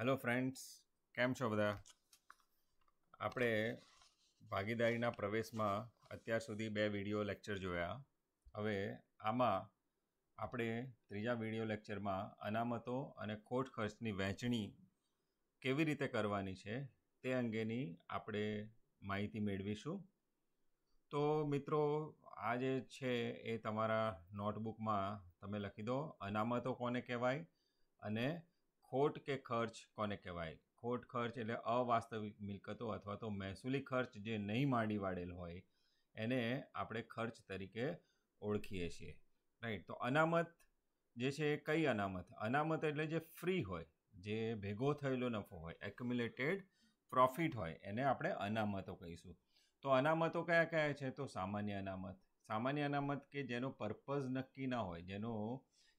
hello friends કેમ છો બધા આપણે ભાગીદારીના પ્રવેશમાં અત્યાર સુધી બે વિડીયો લેક્ચર જોયા હવે આમાં આપણે ત્રીજા વિડીયો લેક્ચરમાં અનામતો અને ખોટ ખર્ચની વહેંચણી કેવી રીતે કરવાની છે તે અંગેની આપણે માહિતી મેળવીશું તો મિત્રો આ જે છે એ તમારા નોટબુકમાં તમે લખી દો અનામતો કોને કહેવાય અને ખોટ કે ખર્ચ કોને કહેવાય ખોટ ખર્ચ એટલે અવાસ્તવિક મિલકતો અથવા તો મહેસૂલી ખર્ચ જે નહીં માંડી વાળેલ હોય એને આપણે ખર્ચ તરીકે ઓળખીએ છીએ રાઈટ તો અનામત જે છે એ કઈ અનામત અનામત એટલે જે ફ્રી હોય જે ભેગો થયેલો નફો હોય એક્યુમ્યુલેટેડ પ્રોફિટ હોય એને આપણે અનામતો કહીશું તો અનામતો કયા કયા છે તો સામાન્ય અનામત સામાન્ય અનામત કે જેનો પર્પઝ નક્કી ના હોય જેનો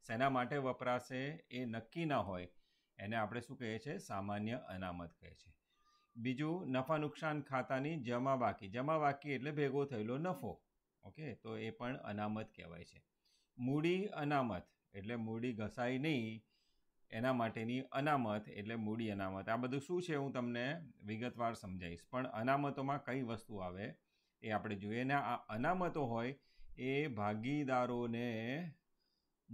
શેના માટે વપરાશે એ નક્કી ના હોય એને આપણે શું કહીએ છીએ સામાન્ય અનામત કહે છે બીજું નફા નુકસાન ખાતાની જમા બાકી જમા બાકી એટલે ભેગો થયેલો નફો ઓકે તો એ પણ અનામત કહેવાય છે મૂડી અનામત એટલે મૂડી ઘસાય નહીં એના માટેની અનામત એટલે મૂડી અનામત આ બધું શું છે હું તમને વિગતવાર સમજાવીશ પણ અનામતોમાં કઈ વસ્તુ આવે એ આપણે જોઈએ ને આ અનામતો હોય એ ભાગીદારોને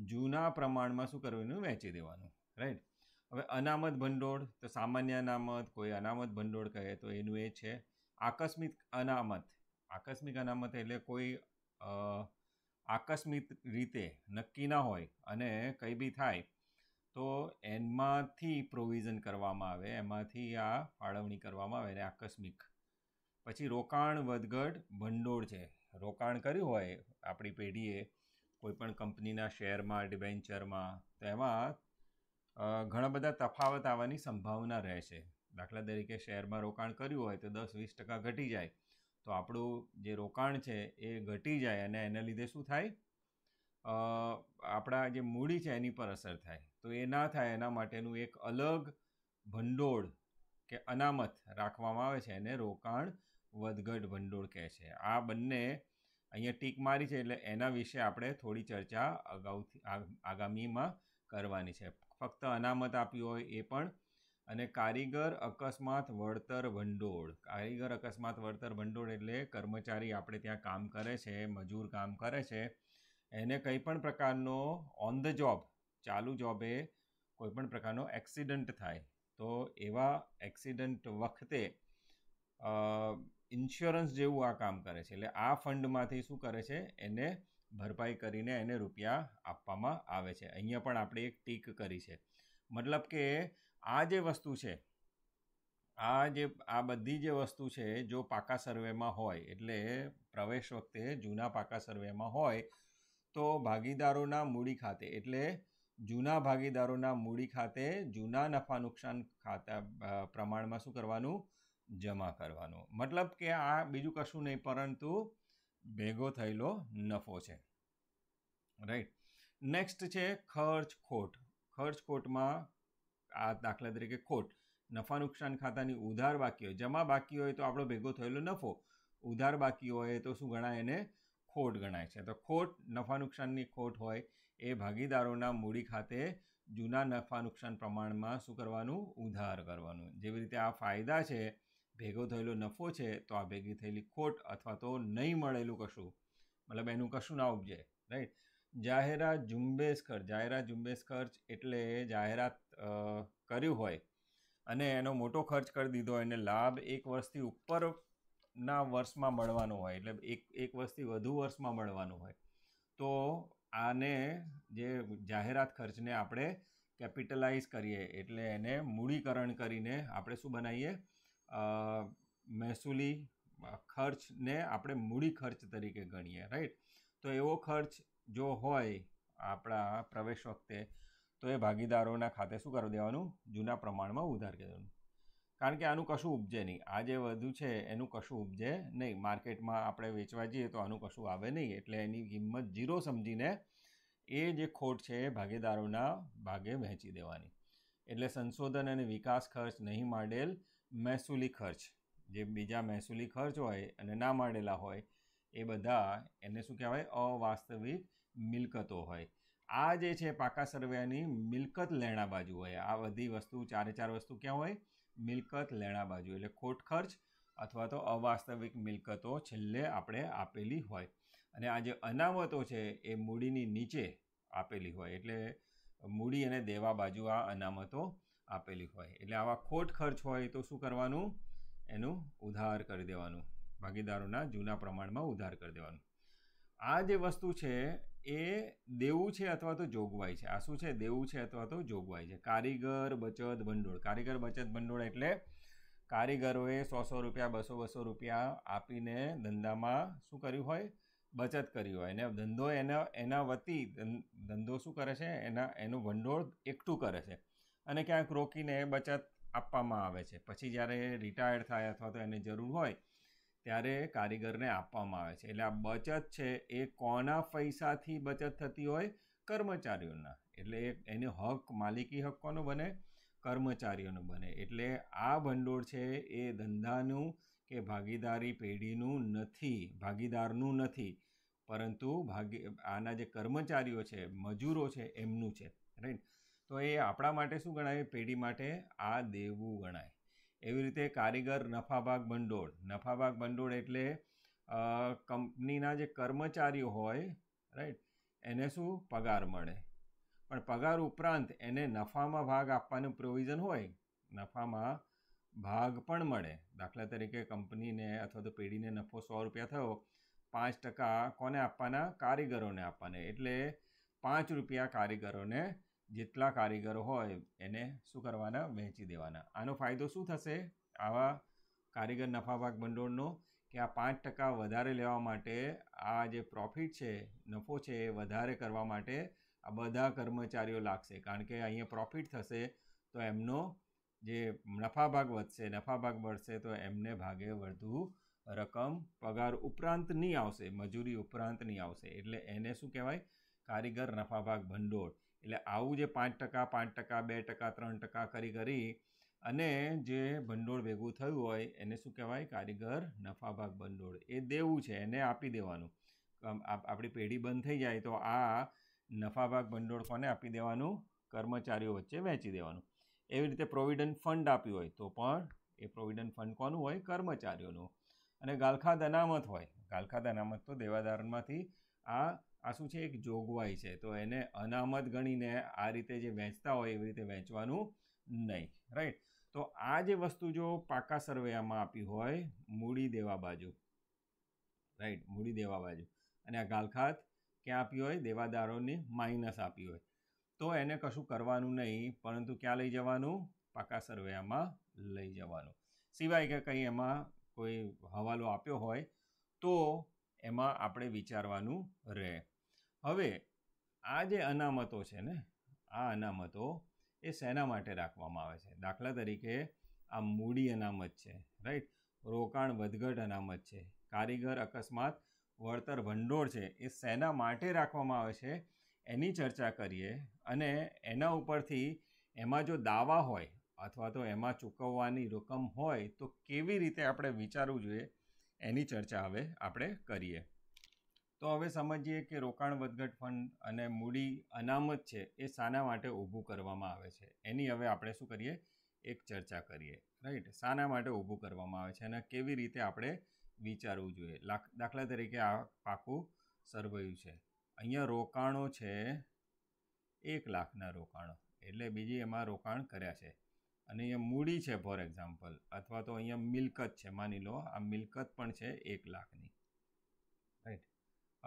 જૂના પ્રમાણમાં શું કરવાનું વહેંચી દેવાનું રાઈટ હવે અનામત ભંડોળ તો સામાન્ય અનામત કોઈ અનામત ભંડોળ કહે તો એનું એ છે આકસ્મિક અનામત આકસ્મિક અનામત એટલે કોઈ આકસ્મિક રીતે નક્કી ના હોય અને કંઈ બી થાય તો એમાંથી પ્રોવિઝન કરવામાં આવે એમાંથી આ ફાળવણી કરવામાં આવે અને આકસ્મિક પછી રોકાણ વધઘટ ભંડોળ છે રોકાણ કર્યું હોય આપણી પેઢીએ કોઈપણ કંપનીના શેરમાં ડિવેન્ચરમાં તો એમાં ઘણા બધા તફાવત આવવાની સંભાવના રહે છે દાખલા તરીકે શેરમાં રોકાણ કર્યું હોય તો દસ વીસ ટકા ઘટી જાય તો આપણું જે રોકાણ છે એ ઘટી જાય અને એના લીધે શું થાય આપણા જે મૂડી છે એની પર અસર થાય તો એ ના થાય એના માટેનું એક અલગ ભંડોળ કે અનામત રાખવામાં આવે છે એને રોકાણ વધઘટ ભંડોળ કહે છે આ બંને અહીંયા ટીક મારી છે એટલે એના વિશે આપણે થોડી ચર્ચા અગાઉથી આગામીમાં કરવાની છે ફક્ત અનામત આપી હોય એ પણ અને કારીગર અકસ્માત વળતર ભંડોળ કારીગર અકસ્માત વળતર ભંડોળ એટલે કર્મચારી આપણે ત્યાં કામ કરે છે મજૂર કામ કરે છે એને કંઈ પણ પ્રકારનો ઓન ધ જોબ ચાલુ જોબે કોઈપણ પ્રકારનો એક્સિડન્ટ થાય તો એવા એક્સિડન્ટ વખતે ઇન્સ્યોરન્સ જેવું આ કામ કરે છે એટલે આ ફંડમાંથી શું કરે છે એને ભરપાઈ કરીને એને રૂપિયા આપવામાં આવે છે અહીંયા પણ આપણે એક ટીક કરી છે મતલબ કે આ જે વસ્તુ છે આ જે આ બધી જે વસ્તુ છે જો પાકા સર્વેમાં હોય એટલે પ્રવેશ વખતે જૂના પાકા સર્વેમાં હોય તો ભાગીદારોના મૂડી ખાતે એટલે જૂના ભાગીદારોના મૂડી ખાતે જૂના નફા નુકસાન ખાતા પ્રમાણમાં શું કરવાનું જમા કરવાનું મતલબ કે આ બીજું કશું નહીં પરંતુ ભેગો થયેલો નફો છે રાઈટ નેક્સ્ટ છે ખર્ચ ખોટ ખર્ચ ખોટમાં આ દાખલા તરીકે ખોટ નફા નુકસાન ખાતાની ઉધાર બાકી હોય જમા બાકી હોય તો આપણો ભેગો થયેલો નફો ઉધાર બાકી હોય તો શું ગણાય એને ખોટ ગણાય છે તો ખોટ નફા નુકસાનની ખોટ હોય એ ભાગીદારોના મૂડી ખાતે જૂના નફા નુકસાન પ્રમાણમાં શું કરવાનું ઉધાર કરવાનું જેવી રીતે આ ફાયદા છે ભેગો થયેલો નફો છે તો આ ભેગી થયેલી ખોટ અથવા તો નહીં મળેલું કશું મતલબ એનું કશું ના ઉપજે રાઈટ જાહેરાત ઝુંબેશ ખર્ચ જાહેરાત ઝુંબેશ ખર્ચ એટલે જાહેરાત કર્યું હોય અને એનો મોટો ખર્ચ કરી દીધો હોય અને લાભ એક વર્ષથી ઉપરના વર્ષમાં મળવાનો હોય એટલે એક એક વર્ષથી વધુ વર્ષમાં મળવાનો હોય તો આને જે જાહેરાત ખર્ચને આપણે કેપિટલાઇઝ કરીએ એટલે એને મૂડીકરણ કરીને આપણે શું બનાવીએ મહેસૂલી ખર્ચને આપણે મૂડી ખર્ચ તરીકે ગણીએ રાઈટ તો એવો ખર્ચ જો હોય આપણા પ્રવેશ વખતે તો એ ભાગીદારોના ખાતે શું કરી દેવાનું જૂના પ્રમાણમાં ઉધાર કરી દેવાનું કારણ કે આનું કશું ઉપજે નહીં આ જે વધુ છે એનું કશું ઉપજે નહીં માર્કેટમાં આપણે વેચવા જઈએ તો આનું કશું આવે નહીં એટલે એની કિંમત ઝીરો સમજીને એ જે ખોટ છે એ ભાગીદારોના ભાગે વહેંચી દેવાની એટલે સંશોધન અને વિકાસ ખર્ચ નહીં માંડેલ મહેસૂલી ખર્ચ જે બીજા મહેસૂલી ખર્ચ હોય અને ના માંડેલા હોય એ બધા એને શું કહેવાય અવાસ્તવિક મિલકતો હોય આ જે છે પાકા સરવૈયાની મિલકત લેણા બાજુ હોય આ બધી વસ્તુ ચારે ચાર વસ્તુ ક્યાં હોય મિલકત લેણા બાજુ એટલે ખોટ ખર્ચ અથવા તો અવાસ્તવિક મિલકતો છેલ્લે આપણે આપેલી હોય અને આ જે અનામતો છે એ મૂડીની નીચે આપેલી હોય એટલે મૂડી અને દેવા બાજુ આ અનામતો આપેલી હોય એટલે આવા ખોટ ખર્ચ હોય તો શું કરવાનું એનું ઉધાર કરી દેવાનું ભાગીદારોના જૂના પ્રમાણમાં ઉધાર કરી દેવાનું આ જે વસ્તુ છે એ દેવું છે અથવા તો જોગવાઈ છે આ શું છે દેવું છે અથવા તો જોગવાઈ છે કારીગર બચત ભંડોળ કારીગર બચત ભંડોળ એટલે કારીગરોએ સો સો રૂપિયા બસો બસો રૂપિયા આપીને ધંધામાં શું કર્યું હોય બચત કરી હોય અને ધંધો એના એના વતી ધંધો શું કરે છે એના એનું ભંડોળ એકઠું કરે છે અને ક્યાંક રોકીને બચત આપવામાં આવે છે પછી જ્યારે રિટાયર્ડ થાય અથવા તો એને જરૂર હોય ત્યારે કારીગરને આપવામાં આવે છે એટલે આ બચત છે એ કોના પૈસાથી બચત થતી હોય કર્મચારીઓના એટલે એને હક માલિકી હક કોનો બને કર્મચારીઓનો બને એટલે આ ભંડોળ છે એ ધંધાનું કે ભાગીદારી પેઢીનું નથી ભાગીદારનું નથી પરંતુ ભાગી આના જે કર્મચારીઓ છે મજૂરો છે એમનું છે રાઈટ તો એ આપણા માટે શું ગણાય પેઢી માટે આ દેવું ગણાય એવી રીતે કારીગર નફાભાગ ભંડોળ નફાભાગ ભંડોળ એટલે કંપનીના જે કર્મચારીઓ હોય રાઈટ એને શું પગાર મળે પણ પગાર ઉપરાંત એને નફામાં ભાગ આપવાનું પ્રોવિઝન હોય નફામાં ભાગ પણ મળે દાખલા તરીકે કંપનીને અથવા તો પેઢીને નફો સો રૂપિયા થયો પાંચ ટકા કોને આપવાના કારીગરોને આપવાને એટલે પાંચ રૂપિયા કારીગરોને જેટલા કારીગરો હોય એને શું કરવાના વહેંચી દેવાના આનો ફાયદો શું થશે આવા કારીગર નફાભાગ ભંડોળનો કે આ પાંચ ટકા વધારે લેવા માટે આ જે પ્રોફિટ છે નફો છે એ વધારે કરવા માટે આ બધા કર્મચારીઓ લાગશે કારણ કે અહીંયા પ્રોફિટ થશે તો એમનો જે નફાભાગ વધશે નફાભાગ વધશે તો એમને ભાગે વધુ રકમ પગાર ઉપરાંત નહીં આવશે મજૂરી ઉપરાંત નહીં આવશે એટલે એને શું કહેવાય કારીગર નફાભાગ ભંડોળ એટલે આવું જે પાંચ ટકા પાંચ ટકા બે ટકા ત્રણ ટકા કરી કરી અને જે ભંડોળ ભેગું થયું હોય એને શું કહેવાય કારીગર નફાભાગ ભંડોળ એ દેવું છે એને આપી દેવાનું આપણી પેઢી બંધ થઈ જાય તો આ નફાભાગ ભંડોળ કોને આપી દેવાનું કર્મચારીઓ વચ્ચે વહેંચી દેવાનું એવી રીતે પ્રોવિડન્ટ ફંડ આપ્યું હોય તો પણ એ પ્રોવિડન્ટ ફંડ કોનું હોય કર્મચારીઓનું અને ગાલખાદ અનામત હોય ગાલખાદ અનામત તો દેવાધારણમાંથી આ આ શું છે એક જોગવાઈ છે તો એને અનામત ગણીને આ રીતે જે વેચતા હોય એવી રીતે વેચવાનું નહીં રાઈટ તો આ જે વસ્તુ જો પાકા સરવૈયામાં આપી હોય મૂડી દેવા બાજુ રાઈટ મૂડી દેવા બાજુ અને આ ગાલખાત ક્યાં આપી હોય દેવાદારોને માઇનસ આપી હોય તો એને કશું કરવાનું નહીં પરંતુ ક્યાં લઈ જવાનું પાકા સરવૈયામાં લઈ જવાનું સિવાય કે કંઈ એમાં કોઈ હવાલો આપ્યો હોય તો એમાં આપણે વિચારવાનું રહે હવે આ જે અનામતો છે ને આ અનામતો એ શેના માટે રાખવામાં આવે છે દાખલા તરીકે આ મૂડી અનામત છે રાઈટ રોકાણ વધઘટ અનામત છે કારીગર અકસ્માત વળતર ભંડોળ છે એ શેના માટે રાખવામાં આવે છે એની ચર્ચા કરીએ અને એના ઉપરથી એમાં જો દાવા હોય અથવા તો એમાં ચૂકવવાની રકમ હોય તો કેવી રીતે આપણે વિચારવું જોઈએ એની ચર્ચા હવે આપણે કરીએ તો હવે સમજીએ કે રોકાણ વધઘટ ફંડ અને મૂડી અનામત છે એ શાના માટે ઊભું કરવામાં આવે છે એની હવે આપણે શું કરીએ એક ચર્ચા કરીએ રાઈટ શાના માટે ઊભું કરવામાં આવે છે અને કેવી રીતે આપણે વિચારવું જોઈએ દાખલા તરીકે આ પાકું સરવયું છે અહીંયા રોકાણો છે એક લાખના રોકાણો એટલે બીજી એમાં રોકાણ કર્યા છે અને અહીંયા મૂડી છે ફોર એક્ઝામ્પલ અથવા તો અહીંયા મિલકત છે માની લો આ મિલકત પણ છે એક લાખની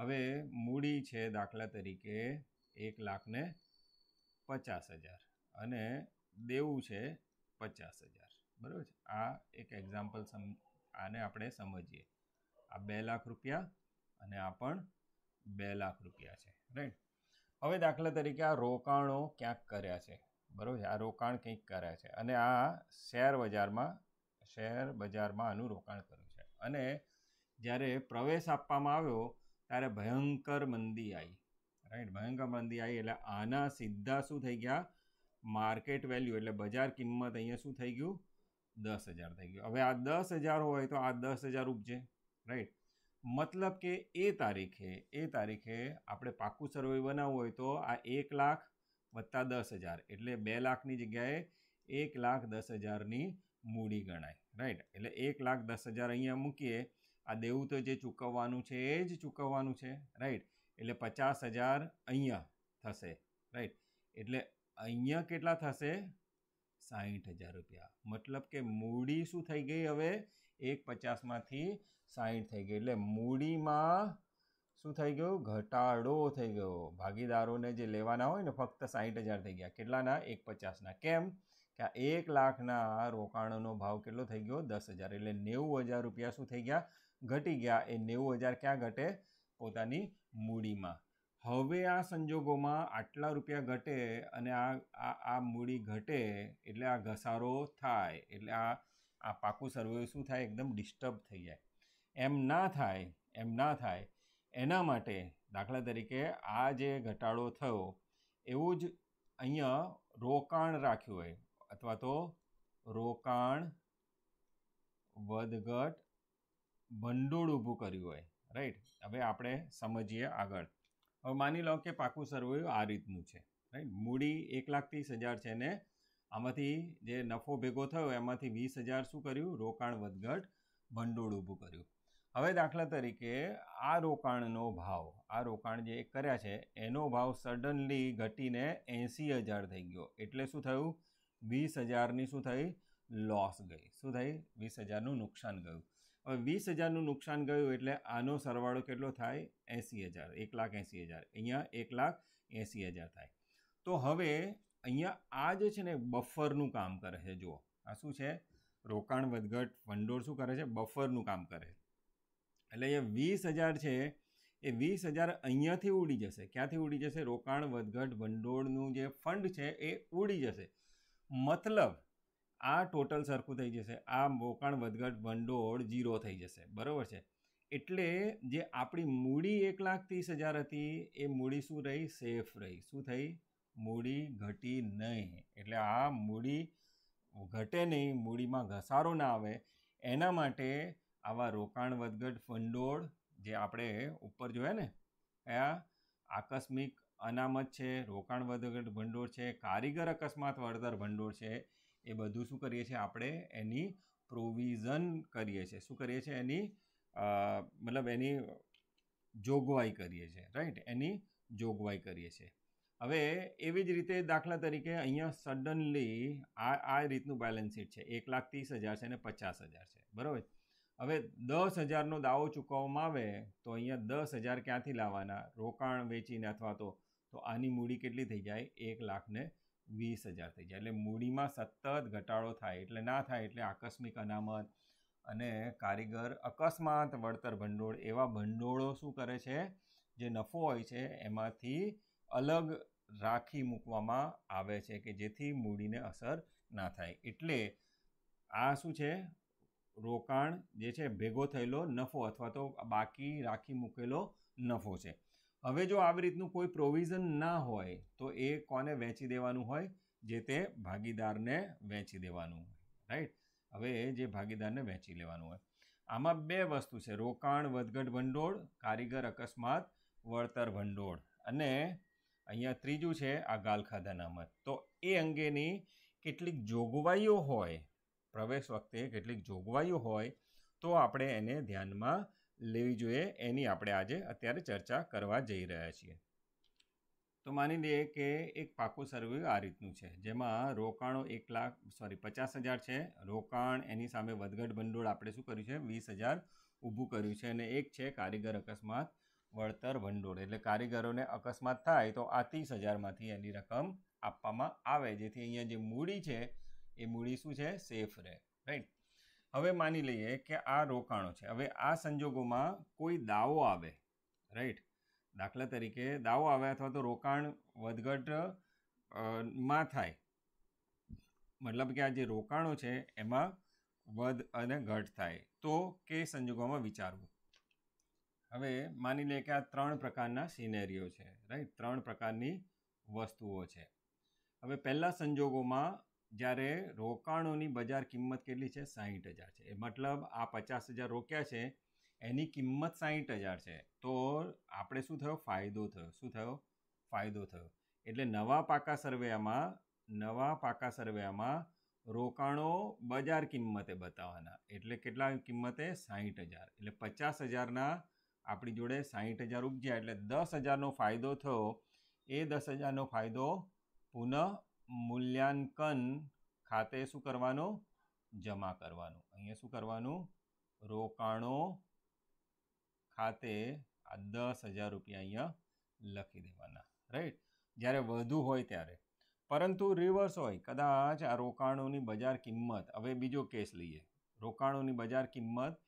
હવે મૂડી છે દાખલા તરીકે એક લાખને પચાસ હજાર અને દેવું છે પચાસ હજાર બરાબર છે આ એક એક્ઝામ્પલ સમ આને આપણે સમજીએ આ બે લાખ રૂપિયા અને આ પણ બે લાખ રૂપિયા છે રાઈટ હવે દાખલા તરીકે આ રોકાણો ક્યાંક કર્યા છે બરાબર છે આ રોકાણ કંઈક કર્યા છે અને આ શેર બજારમાં શેર બજારમાં આનું રોકાણ કર્યું છે અને જ્યારે પ્રવેશ આપવામાં આવ્યો ત્યારે ભયંકર મંદી આવી રાઈટ ભયંકર મંદી આવી એટલે આના સીધા શું થઈ ગયા માર્કેટ વેલ્યુ એટલે બજાર કિંમત અહીંયા શું થઈ ગયું દસ હજાર થઈ ગયું હવે આ દસ હજાર હોય તો આ દસ હજાર ઉપજે રાઈટ મતલબ કે એ તારીખે એ તારીખે આપણે પાકું સર્વે બનાવવું હોય તો આ એક લાખ વત્તા દસ હજાર એટલે બે લાખની જગ્યાએ એક લાખ દસ હજારની મૂડી ગણાય રાઈટ એટલે એક લાખ દસ હજાર અહીંયા મૂકીએ આ દેવું તો જે ચૂકવવાનું છે એ જ ચૂકવવાનું છે રાઈટ એટલે પચાસ હજાર અહીંયા થશે રાઈટ એટલે અહીંયા કેટલા થશે સાહીઠ હજાર રૂપિયા મતલબ કે મૂડી શું થઈ ગઈ હવે એક પચાસમાંથી સાહીઠ થઈ ગઈ એટલે મૂડીમાં શું થઈ ગયું ઘટાડો થઈ ગયો ભાગીદારોને જે લેવાના હોય ને ફક્ત સાહીઠ હજાર થઈ ગયા કેટલાના એક પચાસના કેમ કે આ એક લાખના રોકાણનો ભાવ કેટલો થઈ ગયો દસ હજાર એટલે નેવું હજાર રૂપિયા શું થઈ ગયા ઘટી ગયા એ નેવું હજાર ક્યાં ઘટે પોતાની મૂડીમાં હવે આ સંજોગોમાં આટલા રૂપિયા ઘટે અને આ આ આ મૂડી ઘટે એટલે આ ઘસારો થાય એટલે આ આ પાકું સર્વે શું થાય એકદમ ડિસ્ટર્બ થઈ જાય એમ ના થાય એમ ના થાય એના માટે દાખલા તરીકે આ જે ઘટાડો થયો એવું જ અહીંયા રોકાણ રાખ્યું હોય અથવા તો રોકાણ વધઘટ ભંડોળ ઊભું કર્યું હોય રાઈટ હવે આપણે સમજીએ આગળ હવે માની લો કે પાકું સરવૈયું આ રીતનું છે રાઈટ મૂડી એક લાખ ત્રીસ હજાર છે ને આમાંથી જે નફો ભેગો થયો એમાંથી વીસ હજાર શું કર્યું રોકાણ વધઘટ ભંડોળ ઊભું કર્યું હવે દાખલા તરીકે આ રોકાણનો ભાવ આ રોકાણ જે કર્યા છે એનો ભાવ સડનલી ઘટીને એંસી હજાર થઈ ગયો એટલે શું થયું વીસ હજારની શું થઈ લોસ ગઈ શું થઈ વીસ હજારનું નુકસાન ગયું વીસ હજારનું નુકસાન ગયું એટલે આનો સરવાળો કેટલો થાય એંસી હજાર એક લાખ એંસી હજાર અહીંયા એક લાખ એંસી હજાર થાય તો હવે અહીંયા આ જે છે ને બફરનું કામ કરે છે જુઓ આ શું છે રોકાણ વધઘટ ભંડોળ શું કરે છે બફરનું કામ કરે એટલે એ વીસ હજાર છે એ વીસ હજાર અહીંયાથી ઉડી જશે ક્યાંથી ઉડી જશે રોકાણ વધઘટ ભંડોળનું જે ફંડ છે એ ઉડી જશે મતલબ આ ટોટલ સરખું થઈ જશે આ રોકાણ વધઘટ ભંડોળ ઝીરો થઈ જશે બરાબર છે એટલે જે આપણી મૂડી એક લાખ ત્રીસ હજાર હતી એ મૂડી શું રહી સેફ રહી શું થઈ મૂડી ઘટી નહીં એટલે આ મૂડી ઘટે નહીં મૂડીમાં ઘસારો ના આવે એના માટે આવા રોકાણ વધઘટ ભંડોળ જે આપણે ઉપર જોયા ને કયા આકસ્મિક અનામત છે રોકાણ વધઘટ ભંડોળ છે કારીગર અકસ્માત વળતર ભંડોળ છે એ બધું શું કરીએ છીએ આપણે એની પ્રોવિઝન કરીએ છીએ શું કરીએ છીએ એની મતલબ એની જોગવાઈ કરીએ છીએ રાઈટ એની જોગવાઈ કરીએ છીએ હવે એવી જ રીતે દાખલા તરીકે અહીંયા સડનલી આ આ રીતનું બેલેન્સ શીટ છે એક લાખ ત્રીસ હજાર છે અને પચાસ હજાર છે બરાબર હવે દસ હજારનો દાવો ચૂકવવામાં આવે તો અહીંયા દસ હજાર ક્યાંથી લાવવાના રોકાણ વેચીને અથવા તો તો આની મૂડી કેટલી થઈ જાય એક લાખને વીસ હજાર થઈ જાય એટલે મૂડીમાં સતત ઘટાડો થાય એટલે ના થાય એટલે આકસ્મિક અનામત અને કારીગર અકસ્માત વળતર ભંડોળ એવા ભંડોળો શું કરે છે જે નફો હોય છે એમાંથી અલગ રાખી મૂકવામાં આવે છે કે જેથી મૂડીને અસર ના થાય એટલે આ શું છે રોકાણ જે છે ભેગો થયેલો નફો અથવા તો બાકી રાખી મૂકેલો નફો છે હવે જો આવી રીતનું કોઈ પ્રોવિઝન ના હોય તો એ કોને વેચી દેવાનું હોય જે તે ભાગીદારને વેચી દેવાનું હોય રાઈટ હવે એ જે ભાગીદારને વેચી લેવાનું હોય આમાં બે વસ્તુ છે રોકાણ વધઘટ ભંડોળ કારીગર અકસ્માત વળતર ભંડોળ અને અહીંયા ત્રીજું છે આ ગાલખાધા અનામત તો એ અંગેની કેટલીક જોગવાઈઓ હોય પ્રવેશ વખતે કેટલીક જોગવાઈઓ હોય તો આપણે એને ધ્યાનમાં લેવી જોઈએ એની આપણે આજે અત્યારે ચર્ચા કરવા જઈ રહ્યા છીએ તો માની લઈએ કે એક પાકું સર્વે આ રીતનું છે જેમાં રોકાણો એક લાખ સોરી પચાસ હજાર છે રોકાણ એની સામે વધઘટ ભંડોળ આપણે શું કર્યું છે વીસ હજાર ઊભું કર્યું છે અને એક છે કારીગર અકસ્માત વળતર ભંડોળ એટલે કારીગરોને અકસ્માત થાય તો આ ત્રીસ હજારમાંથી એની રકમ આપવામાં આવે જેથી અહીંયા જે મૂડી છે એ મૂડી શું છે સેફ રહે રાઈટ હવે માની લઈએ કે આ રોકાણો છે હવે આ સંજોગોમાં કોઈ દાવો આવે રાઈટ દાખલા તરીકે દાવો આવે અથવા તો રોકાણ વધઘટ માં થાય મતલબ કે આ જે રોકાણો છે એમાં વધ અને ઘટ થાય તો કે સંજોગોમાં વિચારવું હવે માની લઈએ કે આ ત્રણ પ્રકારના સિનેરીઓ છે રાઈટ ત્રણ પ્રકારની વસ્તુઓ છે હવે પહેલાં સંજોગોમાં જ્યારે રોકાણોની બજાર કિંમત કેટલી છે સાહીઠ હજાર છે મતલબ આ પચાસ હજાર રોક્યા છે એની કિંમત સાહીઠ હજાર છે તો આપણે શું થયો ફાયદો થયો શું થયો ફાયદો થયો એટલે નવા પાકા સર્વેમાં નવા પાકા સર્વેમાં રોકાણો બજાર કિંમતે બતાવવાના એટલે કેટલા કિંમતે સાહીઠ હજાર એટલે પચાસ હજારના આપણી જોડે સાહીઠ હજાર ઉપજ્યા એટલે દસ હજારનો ફાયદો થયો એ દસ હજારનો ફાયદો પુનઃ મૂલ્યાંકન ખાતે શું કરવાનું જમા કરવાનું અહીંયા શું કરવાનું રોકાણો ખાતે આ દસ હજાર રૂપિયા અહીંયા લખી દેવાના રાઈટ જ્યારે વધુ હોય ત્યારે પરંતુ રિવર્સ હોય કદાચ આ રોકાણોની બજાર કિંમત હવે બીજો કેસ લઈએ રોકાણોની બજાર કિંમત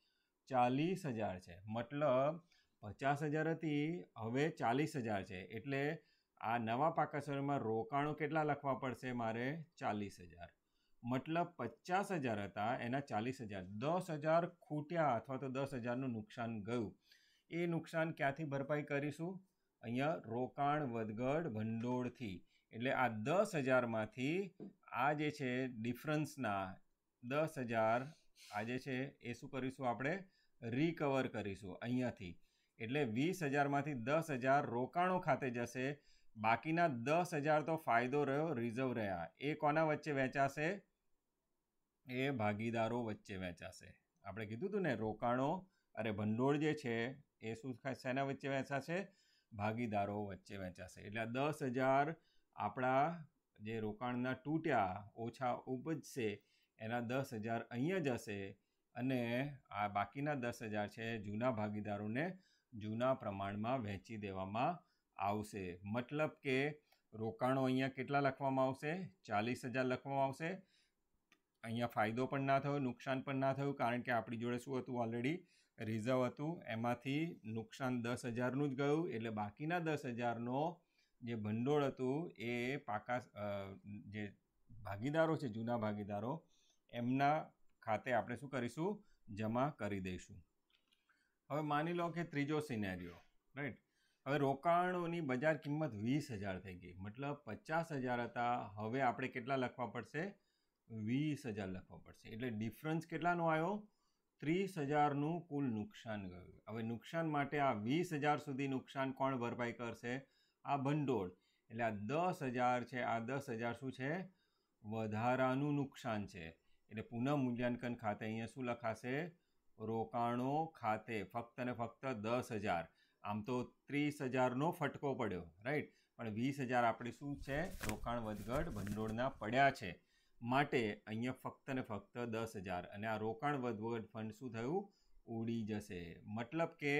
ચાલીસ હજાર છે મતલબ પચાસ હજાર હતી હવે ચાલીસ હજાર છે એટલે આ નવા પાકસરમાં રોકાણો કેટલા લખવા પડશે મારે ચાલીસ હજાર મતલબ પચાસ હજાર હતા એના ચાલીસ હજાર દસ હજાર ખૂટ્યા અથવા તો દસ હજારનું નુકસાન ગયું એ નુકસાન ક્યાંથી ભરપાઈ કરીશું અહીંયા રોકાણ વધઘડ ભંડોળથી એટલે આ દસ હજારમાંથી આ જે છે ડિફરન્સના દસ હજાર આ જે છે એ શું કરીશું આપણે રિકવર કરીશું અહીંયાથી એટલે વીસ હજારમાંથી દસ હજાર રોકાણો ખાતે જશે બાકીના દસ હજાર તો ફાયદો રહ્યો રિઝર્વ રહ્યા એ કોના વચ્ચે વેચાશે એ ભાગીદારો વચ્ચે વેચાશે આપણે કીધું હતું ને રોકાણો અરે ભંડોળ જે છે એ શું શેના વચ્ચે વેચાશે ભાગીદારો વચ્ચે વેચાશે એટલે દસ હજાર આપણા જે રોકાણના તૂટ્યા ઓછા ઉપજશે એના દસ હજાર અહીંયા જશે અને આ બાકીના દસ હજાર છે જૂના ભાગીદારોને જૂના પ્રમાણમાં વહેંચી દેવામાં આવશે મતલબ કે રોકાણો અહીંયા કેટલા લખવામાં આવશે ચાલીસ હજાર લખવામાં આવશે અહીંયા ફાયદો પણ ના થયો નુકસાન પણ ના થયું કારણ કે આપણી જોડે શું હતું ઓલરેડી રિઝર્વ હતું એમાંથી નુકસાન દસ હજારનું જ ગયું એટલે બાકીના દસ હજારનો જે ભંડોળ હતું એ પાકા જે ભાગીદારો છે જૂના ભાગીદારો એમના ખાતે આપણે શું કરીશું જમા કરી દઈશું હવે માની લો કે ત્રીજો સિનેરિયો રાઈટ હવે રોકાણોની બજાર કિંમત વીસ હજાર થઈ ગઈ મતલબ પચાસ હજાર હતા હવે આપણે કેટલા લખવા પડશે વીસ હજાર લખવા પડશે એટલે ડિફરન્સ કેટલાનો આવ્યો ત્રીસ હજારનું કુલ નુકસાન ગયું હવે નુકસાન માટે આ વીસ હજાર સુધી નુકસાન કોણ ભરપાઈ કરશે આ ભંડોળ એટલે આ દસ હજાર છે આ દસ હજાર શું છે વધારાનું નુકસાન છે એટલે પુનઃ મૂલ્યાંકન ખાતે અહીંયા શું લખાશે રોકાણો ખાતે ફક્ત ને ફક્ત દસ હજાર આમ તો ત્રીસ હજારનો ફટકો પડ્યો રાઈટ પણ વીસ હજાર આપણે શું છે રોકાણ વધઘટ ભંડોળના પડ્યા છે માટે અહીંયા ફક્ત ને ફક્ત દસ હજાર અને આ રોકાણ વધગઢ ફંડ શું થયું ઉડી જશે મતલબ કે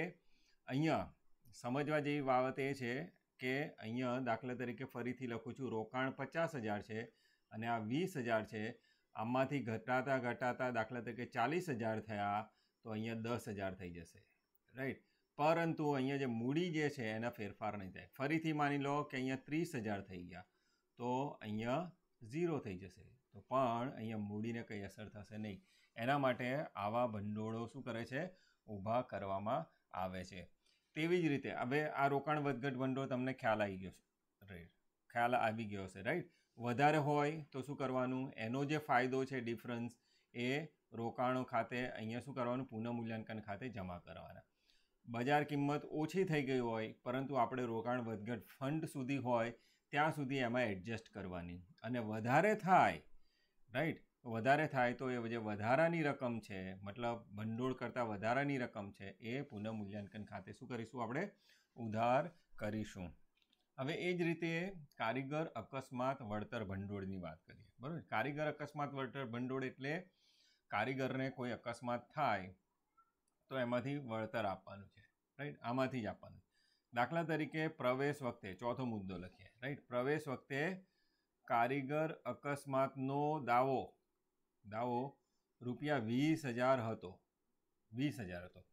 અહીંયા સમજવા જેવી બાબત એ છે કે અહીંયા દાખલા તરીકે ફરીથી લખું છું રોકાણ પચાસ હજાર છે અને આ વીસ હજાર છે આમાંથી ઘટાતા ઘટાતા દાખલા તરીકે ચાલીસ હજાર થયા તો અહીંયા દસ હજાર થઈ જશે રાઈટ પરંતુ અહીંયા જે મૂડી જે છે એના ફેરફાર નહીં થાય ફરીથી માની લો કે અહીંયા ત્રીસ હજાર થઈ ગયા તો અહીંયા ઝીરો થઈ જશે તો પણ અહીંયા મૂડીને કંઈ અસર થશે નહીં એના માટે આવા ભંડોળો શું કરે છે ઊભા કરવામાં આવે છે તેવી જ રીતે હવે આ રોકાણ વધઘટ ભંડોળ તમને ખ્યાલ આવી ગયો છે ખ્યાલ આવી ગયો હશે રાઈટ વધારે હોય તો શું કરવાનું એનો જે ફાયદો છે ડિફરન્સ એ રોકાણો ખાતે અહીંયા શું કરવાનું પુનઃ મૂલ્યાંકન ખાતે જમા કરવાના બજાર કિંમત ઓછી થઈ ગઈ હોય પરંતુ આપણે રોકાણ વધઘટ ફંડ સુધી હોય ત્યાં સુધી એમાં એડજસ્ટ કરવાની અને વધારે થાય રાઈટ વધારે થાય તો એ જે વધારાની રકમ છે મતલબ ભંડોળ કરતાં વધારાની રકમ છે એ પુનઃમૂલ્યાંકન ખાતે શું કરીશું આપણે ઉધાર કરીશું હવે એ જ રીતે કારીગર અકસ્માત વળતર ભંડોળની વાત કરીએ બરાબર કારીગર અકસ્માત વળતર ભંડોળ એટલે કારીગરને કોઈ અકસ્માત થાય તો એમાંથી વળતર આપવાનું છે રાઈટ આમાંથી જ આપવાનું દાખલા તરીકે પ્રવેશ વખતે ચોથો મુદ્દો લખીએ રાઈટ પ્રવેશ વખતે કારીગર અકસ્માતનો દાવો દાવો રૂપિયા વીસ હજાર હતો વીસ હજાર હતો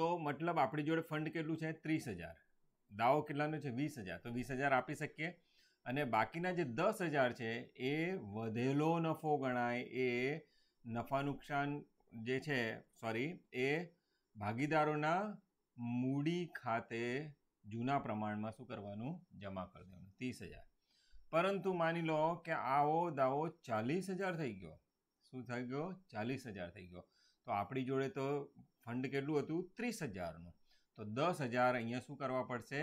તો મતલબ આપણી જોડે ફંડ કેટલું છે ત્રીસ હજાર દાવો કેટલાનો છે વીસ હજાર તો વીસ હજાર આપી શકીએ અને બાકીના જે દસ હજાર છે એ વધેલો નફો ગણાય એ નફા નુકસાન જે છે સોરી એ ભાગીદારોના મૂડી ખાતે જૂના પ્રમાણમાં શું કરવાનું જમા કરી દેવાનું ત્રીસ હજાર પરંતુ માની લો કે આવો દાવો ચાલીસ હજાર થઈ ગયો શું થઈ ગયો ચાલીસ હજાર થઈ ગયો તો આપણી જોડે તો ફંડ કેટલું હતું ત્રીસ હજારનું તો દસ હજાર અહીંયા શું કરવા પડશે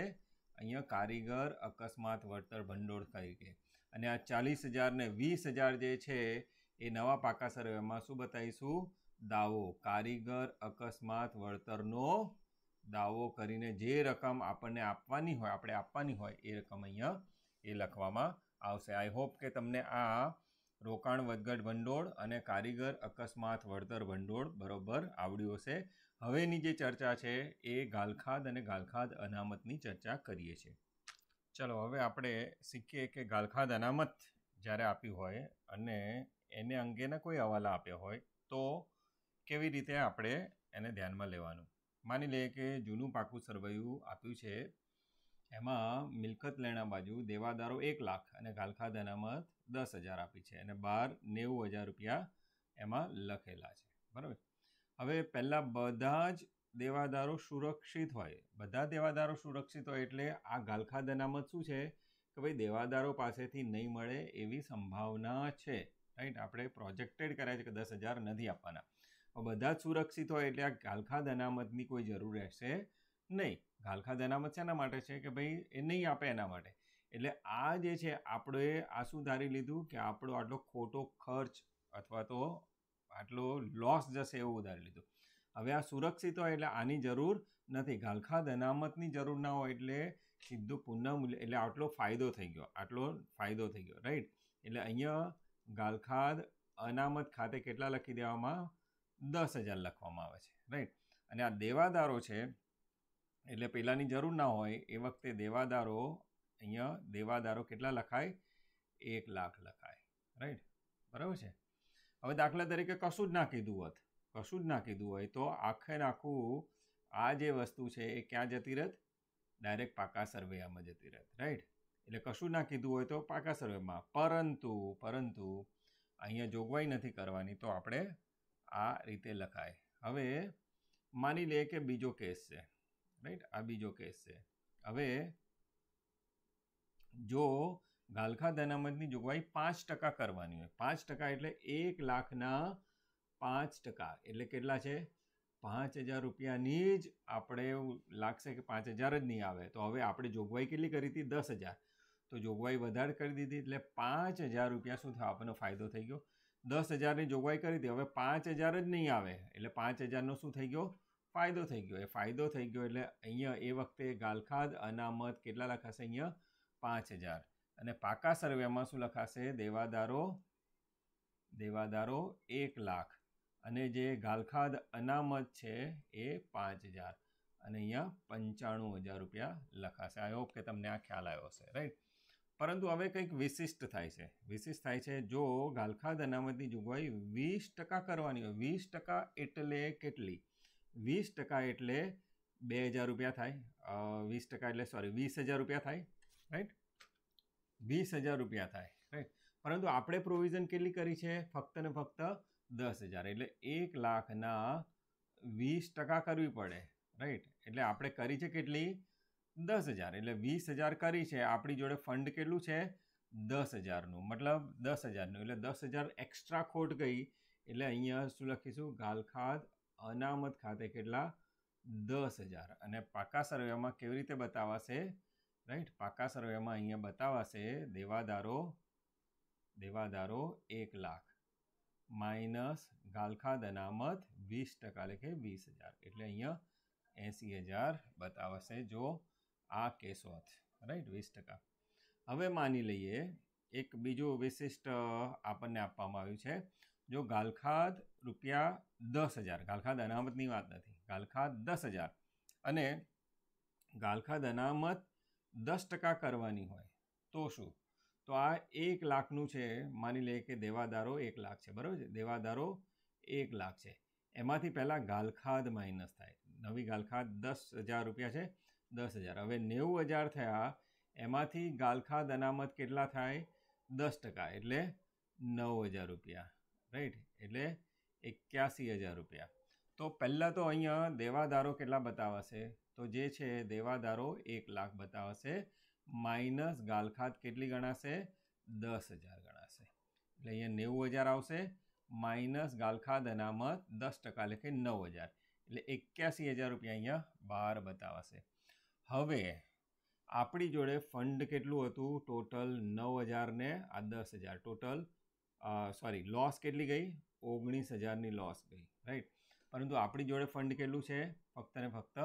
અહીંયા કારીગર અકસ્માત વળતર ભંડોળ તરીકે અને આ ચાલીસ હજારને વીસ હજાર જે છે એ નવા પાકા સર્વેમાં શું બતાવીશું દાવો કારીગર અકસ્માત વળતરનો દાવો કરીને જે રકમ આપણને આપવાની હોય આપણે આપવાની હોય એ રકમ અહીંયા એ લખવામાં આવશે આઈ હોપ કે તમને આ રોકાણ વધઘટ ભંડોળ અને કારીગર અકસ્માત વળતર ભંડોળ બરોબર આવડ્યું હશે હવેની જે ચર્ચા છે એ ગાલખાદ અને ગાલખાદ અનામતની ચર્ચા કરીએ છીએ ચલો હવે આપણે શીખીએ કે ગાલખાદ અનામત જ્યારે આપી હોય અને એને અંગેના કોઈ હવાલા આપ્યા હોય તો કેવી રીતે આપણે એને ધ્યાનમાં લેવાનું માની લઈએ કે જૂનું પાકું સરવૈયું આપ્યું છે એમાં મિલકત લેણા બાજુ દેવાદારો એક લાખ અને ગાલખા અનામત દસ હજાર આપી છે અને બાર નેવું હજાર રૂપિયા એમાં લખેલા છે બરાબર હવે પહેલાં બધા જ દેવાદારો સુરક્ષિત હોય બધા દેવાદારો સુરક્ષિત હોય એટલે આ ગાલખા અનામત શું છે કે ભાઈ દેવાદારો પાસેથી નહીં મળે એવી સંભાવના છે રાઈટ આપણે પ્રોજેક્ટેડ કર્યા છે કે દસ હજાર નથી આપવાના બધા જ સુરક્ષિત હોય એટલે આ ગાલખાદ અનામતની કોઈ જરૂર રહેશે નહીં ગાલખાદ અનામત શેના માટે છે કે ભાઈ એ નહીં આપે એના માટે એટલે આ જે છે આપણે આ શું ધારી લીધું કે આપણો આટલો ખોટો ખર્ચ અથવા તો આટલો લોસ જશે એવું ધારી લીધું હવે આ સુરક્ષિત હોય એટલે આની જરૂર નથી ગાલખાદ અનામતની જરૂર ના હોય એટલે સીધું પુનઃમૂલ્ય એટલે આટલો ફાયદો થઈ ગયો આટલો ફાયદો થઈ ગયો રાઈટ એટલે અહીંયા ગાલખાદ અનામત ખાતે કેટલા લખી દેવામાં દસ હજાર લખવામાં આવે છે રાઈટ અને આ દેવાદારો છે એટલે પહેલાંની જરૂર ના હોય એ વખતે દેવાદારો અહીંયા દેવાદારો કેટલા લખાય એક લાખ લખાય રાઈટ બરાબર છે હવે દાખલા તરીકે કશું જ ના કીધું હોત કશું જ ના કીધું હોય તો આખે આખું આ જે વસ્તુ છે એ ક્યાં જતી રહેત ડાયરેક્ટ પાકા સરવૈયામાં જતી રહેત રાઈટ એટલે કશું ના કીધું હોય તો પાકા સર્વેમાં પરંતુ પરંતુ અહીંયા જોગવાઈ નથી કરવાની તો આપણે આ રીતે લખાય હવે માની લે કે બીજો કેસ છે રાઈટ આ બીજો કેસ છે હવે જો ગાલખા અનામતની જોગવાઈ પાંચ ટકા કરવાની હોય પાંચ ટકા એટલે એક લાખના પાંચ ટકા એટલે કેટલા છે પાંચ હજાર રૂપિયાની જ આપણે લાગશે કે પાંચ હજાર જ નહીં આવે તો હવે આપણે જોગવાઈ કેટલી કરી હતી દસ હજાર તો જોગવાઈ વધારે કરી દીધી એટલે પાંચ હજાર રૂપિયા શું થયો આપણને ફાયદો થઈ ગયો દસ હજારની જોગવાઈ કરી હતી હવે પાંચ હજાર જ નહીં આવે એટલે પાંચ હજારનો શું થઈ ગયો ફાયદો થઈ ગયો એ ફાયદો થઈ ગયો એટલે અહીંયા એ વખતે ગાલખાદ અનામત કેટલા લખાશે અહીંયા પાંચ હજાર અને પાકા સર્વેમાં શું લખાશે દેવાદારો દેવાદારો એક લાખ અને જે ગાલખાદ અનામત છે એ પાંચ હજાર અને અહીંયા પંચાણું હજાર રૂપિયા લખાશે આઈ હોપ કે તમને આ ખ્યાલ આવ્યો હશે રાઈટ પરંતુ હવે કંઈક વિશિષ્ટ થાય છે વિશિષ્ટ થાય છે જો ગાલખાદ અનામતની જોગવાઈ વીસ ટકા કરવાની હોય વીસ ટકા એટલે કેટલી વીસ ટકા એટલે બે હજાર રૂપિયા થાય વીસ ટકા એટલે સોરી વીસ હજાર રૂપિયા થાય રાઈટ વીસ હજાર રૂપિયા થાય રાઈટ પરંતુ આપણે પ્રોવિઝન કેટલી કરી છે ફક્ત ને ફક્ત દસ હજાર એટલે એક લાખના વીસ ટકા કરવી પડે રાઈટ એટલે આપણે કરી છે કેટલી દસ હજાર એટલે વીસ હજાર કરી છે આપણી જોડે ફંડ કેટલું છે દસ હજારનું મતલબ દસ હજારનું એટલે દસ હજાર એક્સ્ટ્રા ખોટ ગઈ એટલે અહીંયા શું લખીશું ગાલખાદ અનામત ખાતે કેટલા દસ હજાર અને પાકા સર્વેમાં કેવી રીતે બતાવાશે રાઈટ પાકા સર્વેમાં અહીંયા બતાવાશે દેવાદારો દેવાદારો એક લાખ માઇનસ ગાલખાદ અનામત વીસ ટકા લખે વીસ હજાર એટલે અહીંયા એંસી હજાર બતાવશે જો આ કેસો રાઈટ વીસ ટકા હવે માની લઈએ એક બીજું વિશિષ્ટ આપણને આપવામાં આવ્યું છે જો ગાલખાદ રૂપિયા દસ હજાર ગાલખાદ અનામતની વાત નથી ગાલખાદ દસ હજાર અને ગાલખાદ અનામત દસ ટકા કરવાની હોય તો શું તો આ એક લાખનું છે માની લઈએ કે દેવાદારો એક લાખ છે બરાબર છે દેવાદારો એક લાખ છે એમાંથી પહેલાં ગાલખાદ માઇનસ થાય નવી ગાલખાદ દસ હજાર રૂપિયા છે દસ હજાર હવે નેવું હજાર થયા એમાંથી ગાલખાદ અનામત કેટલા થાય દસ ટકા એટલે નવ હજાર રૂપિયા રાઈટ એટલે એક્યાસી હજાર રૂપિયા તો પહેલાં તો અહીંયા દેવાદારો કેટલા બતાવશે તો જે છે દેવાદારો એક લાખ બતાવશે માઇનસ ગાલખાત કેટલી ગણાશે દસ હજાર ગણાશે એટલે અહીંયા નેવું હજાર આવશે માઇનસ ગાલખાત અનામત દસ ટકા એટલે કે નવ હજાર એટલે એક્યાસી હજાર રૂપિયા અહીંયા બહાર બતાવશે હવે આપણી જોડે ફંડ કેટલું હતું ટોટલ નવ હજારને આ દસ હજાર ટોટલ સોરી લોસ કેટલી ગઈ ઓગણીસ હજારની લોસ ગઈ રાઈટ પરંતુ આપણી જોડે ફંડ કેટલું છે ફક્ત ને ફક્ત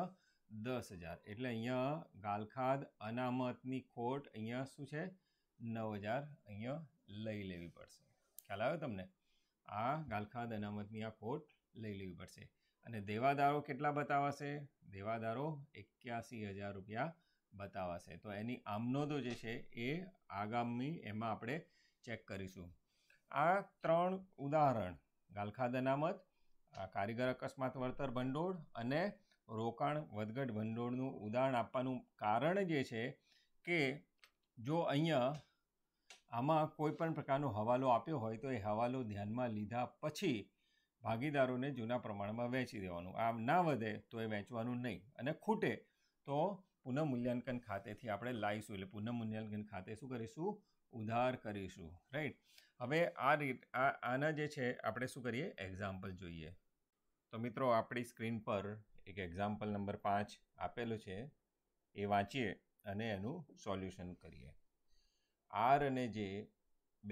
દસ હજાર એટલે અહીંયા ગાલખાદ અનામતની ખોટ અહીંયા શું છે નવ હજાર અહીંયા લઈ લેવી પડશે ખ્યાલ આવ્યો તમને આ ગાલખાદ અનામતની આ ખોટ લઈ લેવી પડશે અને દેવાદારો કેટલા બતાવાશે દેવાદારો એક્યાસી હજાર રૂપિયા બતાવાશે તો એની આમનોદો જે છે એ આગામી એમાં આપણે ચેક કરીશું આ ત્રણ ઉદાહરણ ગાલખાદ અનામત કારીગર અકસ્માત વળતર ભંડોળ અને રોકાણ વધઘટ ભંડોળનું ઉદાહરણ આપવાનું કારણ જે છે કે જો અહીંયા આમાં કોઈ પણ પ્રકારનો હવાલો આપ્યો હોય તો એ હવાલો ધ્યાનમાં લીધા પછી ભાગીદારોને જૂના પ્રમાણમાં વેચી દેવાનું આમ ના વધે તો એ વહેંચવાનું નહીં અને ખૂટે તો પુનઃમૂલ્યાંકન ખાતેથી આપણે લાવીશું એટલે પુનઃમૂલ્યાંકન ખાતે શું કરીશું ઉધાર કરીશું રાઈટ હવે આ રીત આ આના જે છે આપણે શું કરીએ એક્ઝામ્પલ જોઈએ તો મિત્રો આપણી સ્ક્રીન પર એક એક્ઝામ્પલ નંબર પાંચ આપેલો છે એ વાંચીએ અને એનું સોલ્યુશન કરીએ આર અને જે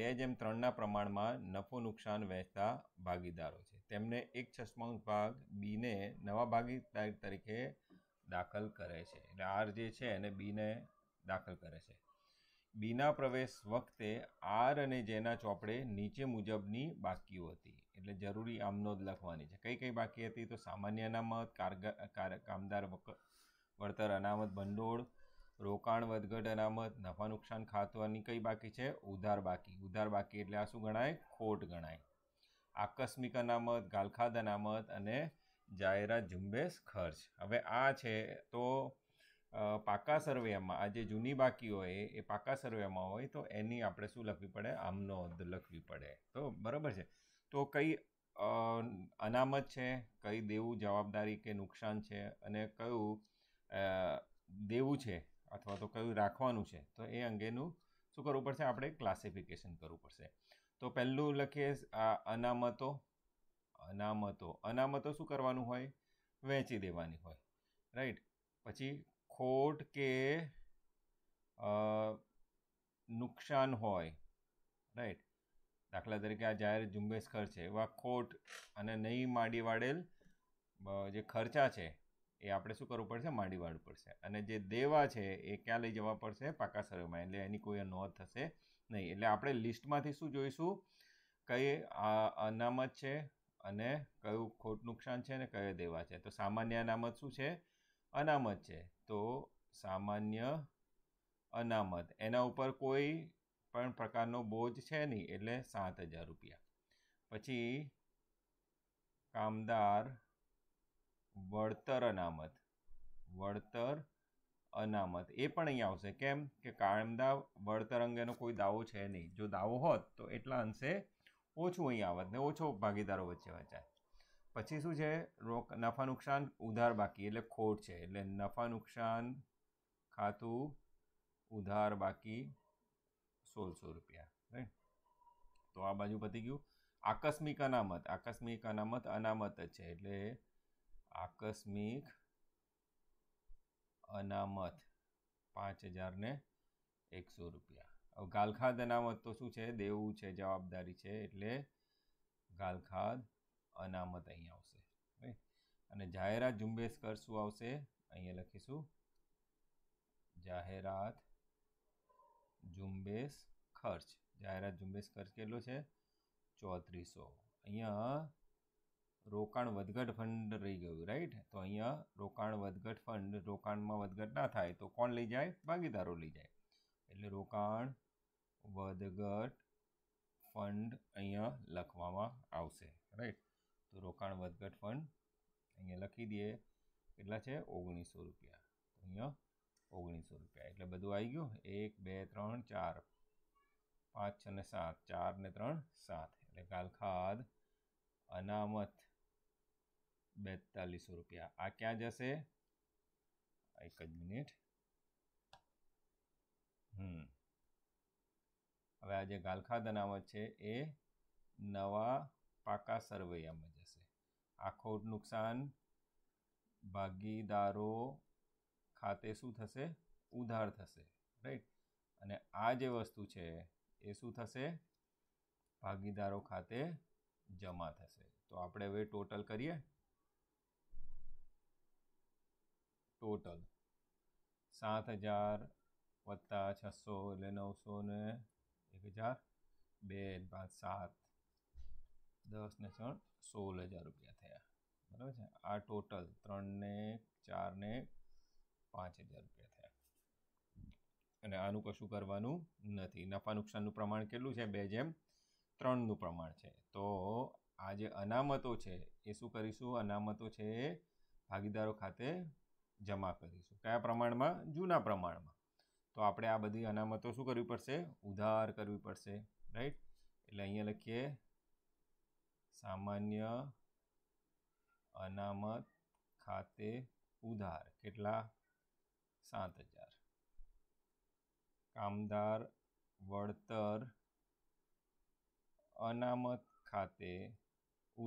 બે જેમ ત્રણના પ્રમાણમાં નફો નુકસાન વહેંચતા ભાગીદારો છે તેમને એક છસ્માંક ભાગ બીને નવા ભાગીદાર તરીકે દાખલ કરે છે એટલે આર જે છે એને બીને દાખલ કરે છે બીના પ્રવેશ વખતે આર અને જેના ચોપડે નીચે મુજબની બાકીઓ હતી એટલે જરૂરી આમનો જ લખવાની છે કઈ કઈ બાકી હતી તો સામાન્ય અનામત કારગર કામદાર વળતર અનામત ભંડોળ રોકાણ વધઘટ અનામત નફા નુકસાન ખાતાની કઈ બાકી છે ઉધાર બાકી ઉધાર બાકી એટલે આ શું ગણાય ખોટ ગણાય આકસ્મિક અનામત ગાલખાદ અનામત અને જાહેરાત ઝુંબેશ ખર્ચ હવે આ છે તો પાકા સર્વેમાં આ જે જૂની બાકી હોય એ પાકા સર્વેમાં હોય તો એની આપણે શું લખવી પડે આમનો અદ લખવી પડે તો બરાબર છે તો કઈ અનામત છે કઈ દેવું જવાબદારી કે નુકસાન છે અને કયું દેવું છે અથવા તો કયું રાખવાનું છે તો એ અંગેનું શું કરવું પડશે આપણે ક્લાસિફિકેશન કરવું પડશે તો પહેલું લખીએ અનામતો અનામતો અનામતો શું કરવાનું હોય વહેંચી દેવાની હોય રાઈટ પછી ખોટ કે નુકસાન હોય રાઈટ દાખલા તરીકે આ જાહેર ઝુંબેશ ખર્ચ છે એવા ખોટ અને નહીં માડી વાળેલ જે ખર્ચા છે એ આપણે શું કરવું પડશે માંડી વાળવું પડશે અને જે દેવા છે એ ક્યાં લઈ જવા પડશે પાકા સર્વેમાં એટલે એની કોઈ નોંધ થશે નહીં એટલે આપણે લિસ્ટમાંથી શું જોઈશું કઈ અનામત છે અને કયું ખોટ નુકસાન છે અને કયા દેવા છે તો સામાન્ય અનામત શું છે અનામત છે તો સામાન્ય અનામત એના ઉપર કોઈ પણ પ્રકારનો બોજ છે નહીં એટલે સાત હજાર રૂપિયા પછી કામદાર વળતર અનામત વળતર અનામત એ પણ અહીં આવશે કેમ કે કામદા વળતર અંગેનો કોઈ દાવો છે નહીં જો દાવો હોત તો એટલા અંશે ઓછું અહીં આવત ને ઓછો ભાગીદારો વચ્ચે વચાય પછી શું છે રોક નફા નુકસાન ઉધાર બાકી એટલે ખોટ છે એટલે નફા નુકસાન ખાતું ઉધાર બાકી સોળસો રૂપિયા રાઈટ તો આ બાજુ પતી ગયું આકસ્મિક અનામત આકસ્મિક અનામત અનામત જ છે એટલે આકસ્મિક અનામત પાંચ હજારને એકસો રૂપિયા હવે ગાલખાદ અનામત તો શું છે દેવું છે જવાબદારી છે એટલે ગાલખાદ અનામત અહીં આવશે રાઈટ અને જાહેરાત ઝુંબેશ કર શું આવશે અહીંયા લખીશું જાહેરાત ઝુંબેશ ખર્ચ જાહેરાત ઝુંબેશ ખર્ચ કેટલો છે ચોત્રીસો અહીંયા રોકાણ વધઘટ ફંડ રહી ગયું રાઈટ તો અહીંયા રોકાણ વધઘટ ફંડ રોકાણમાં વધઘટ ના થાય તો કોણ લઈ જાય ભાગીદારો લઈ જાય એટલે રોકાણ વધઘટ ફંડ અહીંયા લખવામાં આવશે રાઈટ તો રોકાણ વધઘટ ફંડ અહીંયા લખી દઈએ કેટલા છે ઓગણીસો રૂપિયા તો અહીંયા ઓગણીસો રૂપિયા એટલે બધું આવી ગયું એક બે ત્રણ ચાર પાંચ છ ને સાત ચાર ને ત્રણ સાત એટલે ગાલખાદ અનામત બેતાલીસો રૂપિયા આ ક્યાં જશે એક જ મિનિટ હમ હવે આ જે ગાલખાદ અનામત છે એ નવા પાકા સરવૈયામાં જશે આખો નુકસાન ભાગીદારો ખાતે શું થશે ઉધાર થશે રાઈટ અને આ જે વસ્તુ છે એ શું થશે ભાગીદારો ખાતે જમા થશે તો આપણે હવે ટોટલ કરીએ ટોટલ સાત હજાર વત્તા છસો એટલે નવસો ને એક હજાર બે પાંચ સાત દસ ને ત્રણ સોળ હજાર રૂપિયા થયા બરાબર છે આ ટોટલ ત્રણને ચારને પાંચ હજાર રૂપિયા થયા અને આનું કશું કરવાનું નથી નફા નુકસાનનું પ્રમાણ કેટલું છે બે જેમ ત્રણનું પ્રમાણ છે તો આ જે અનામતો છે એ શું કરીશું અનામતો છે ભાગીદારો ખાતે જમા કરીશું કયા પ્રમાણમાં જૂના પ્રમાણમાં તો આપણે આ બધી અનામતો શું કરવી પડશે ઉધાર કરવી પડશે રાઈટ એટલે અહીંયા લખીએ સામાન્ય અનામત ખાતે ઉધાર કેટલા સાત હજાર કામદાર વળતર અનામત ખાતે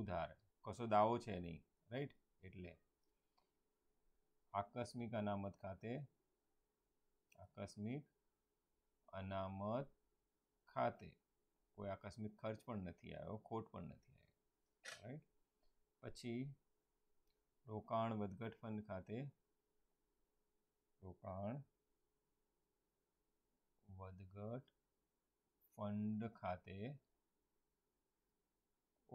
ઉધાર કશો દાવો છે નહીં રાઈટ એટલે आकस्मिक अनामत खाते आकस्मिक अनामत खाते कोई आकस्मिक खर्च पर नहीं आयो खोट पर नहीं आयो राइट पची रोकाण वधगट फंड खाते रोकाण वधगट फंड खाते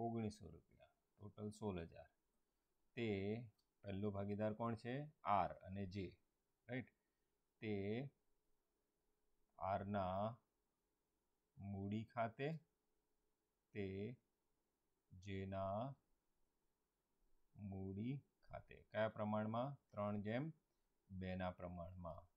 ओगनीसौ रुपया टोटल सोल हज़ार પહેલો ભાગીદાર કોણ છે આર અને જે રાઈટ તે આરના મૂડી ખાતે તે જેના મૂડી ખાતે કયા પ્રમાણમાં ત્રણ જેમ બેના પ્રમાણમાં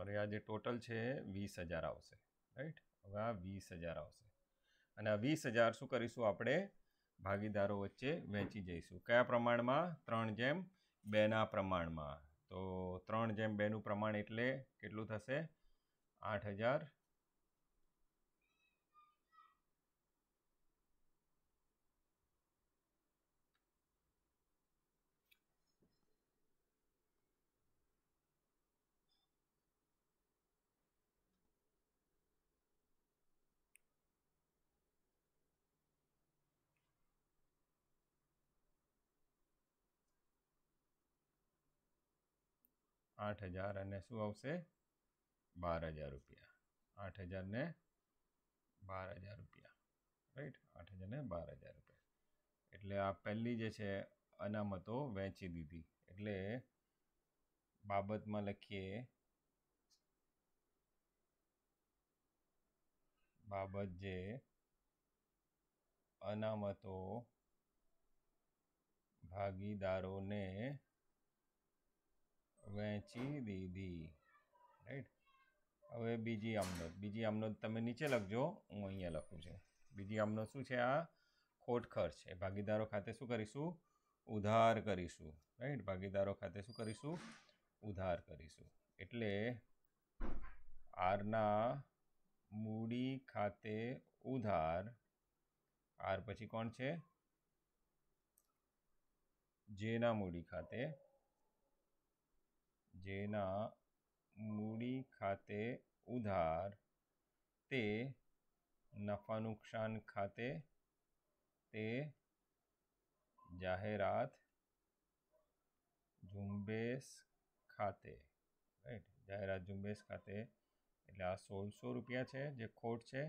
સોરી આ જે ટોટલ છે વીસ હજાર આવશે રાઈટ હવે આ વીસ હજાર આવશે અને આ વીસ હજાર શું કરીશું આપણે ભાગીદારો વચ્ચે વહેંચી જઈશું કયા પ્રમાણમાં ત્રણ જેમ બેના પ્રમાણમાં તો ત્રણ જેમ બેનું પ્રમાણ એટલે કેટલું થશે આઠ હજાર આઠ હજાર અને શું આવશે બાર હજાર રૂપિયા આઠ હજારને બાર હજાર રૂપિયા રાઈટ આઠ હજારને બાર હજાર રૂપિયા એટલે આ પહેલી જે છે અનામતો વેચી દીધી એટલે બાબતમાં લખીએ બાબત જે અનામતો ભાગીદારોને વહેંચી દીધી રાઈટ હવે બીજી આમનોદ બીજી આમનોદ તમે નીચે લખજો હું અહીંયા લખું છું બીજી આમનોદ શું છે આ ખોટ ખર્ચ એ ભાગીદારો ખાતે શું કરીશું ઉધાર કરીશું રાઈટ ભાગીદારો ખાતે શું કરીશું ઉધાર કરીશું એટલે આરના મૂડી ખાતે ઉધાર આર પછી કોણ છે જેના મૂડી ખાતે જેના મૂડી ખાતે ઉધાર તે નફા નુકસાન ખાતે તે જાહેરાત ઝુંબેશ ખાતે રાઈટ જાહેરાત ઝુંબેશ ખાતે એટલે આ સોળસો રૂપિયા છે જે ખોટ છે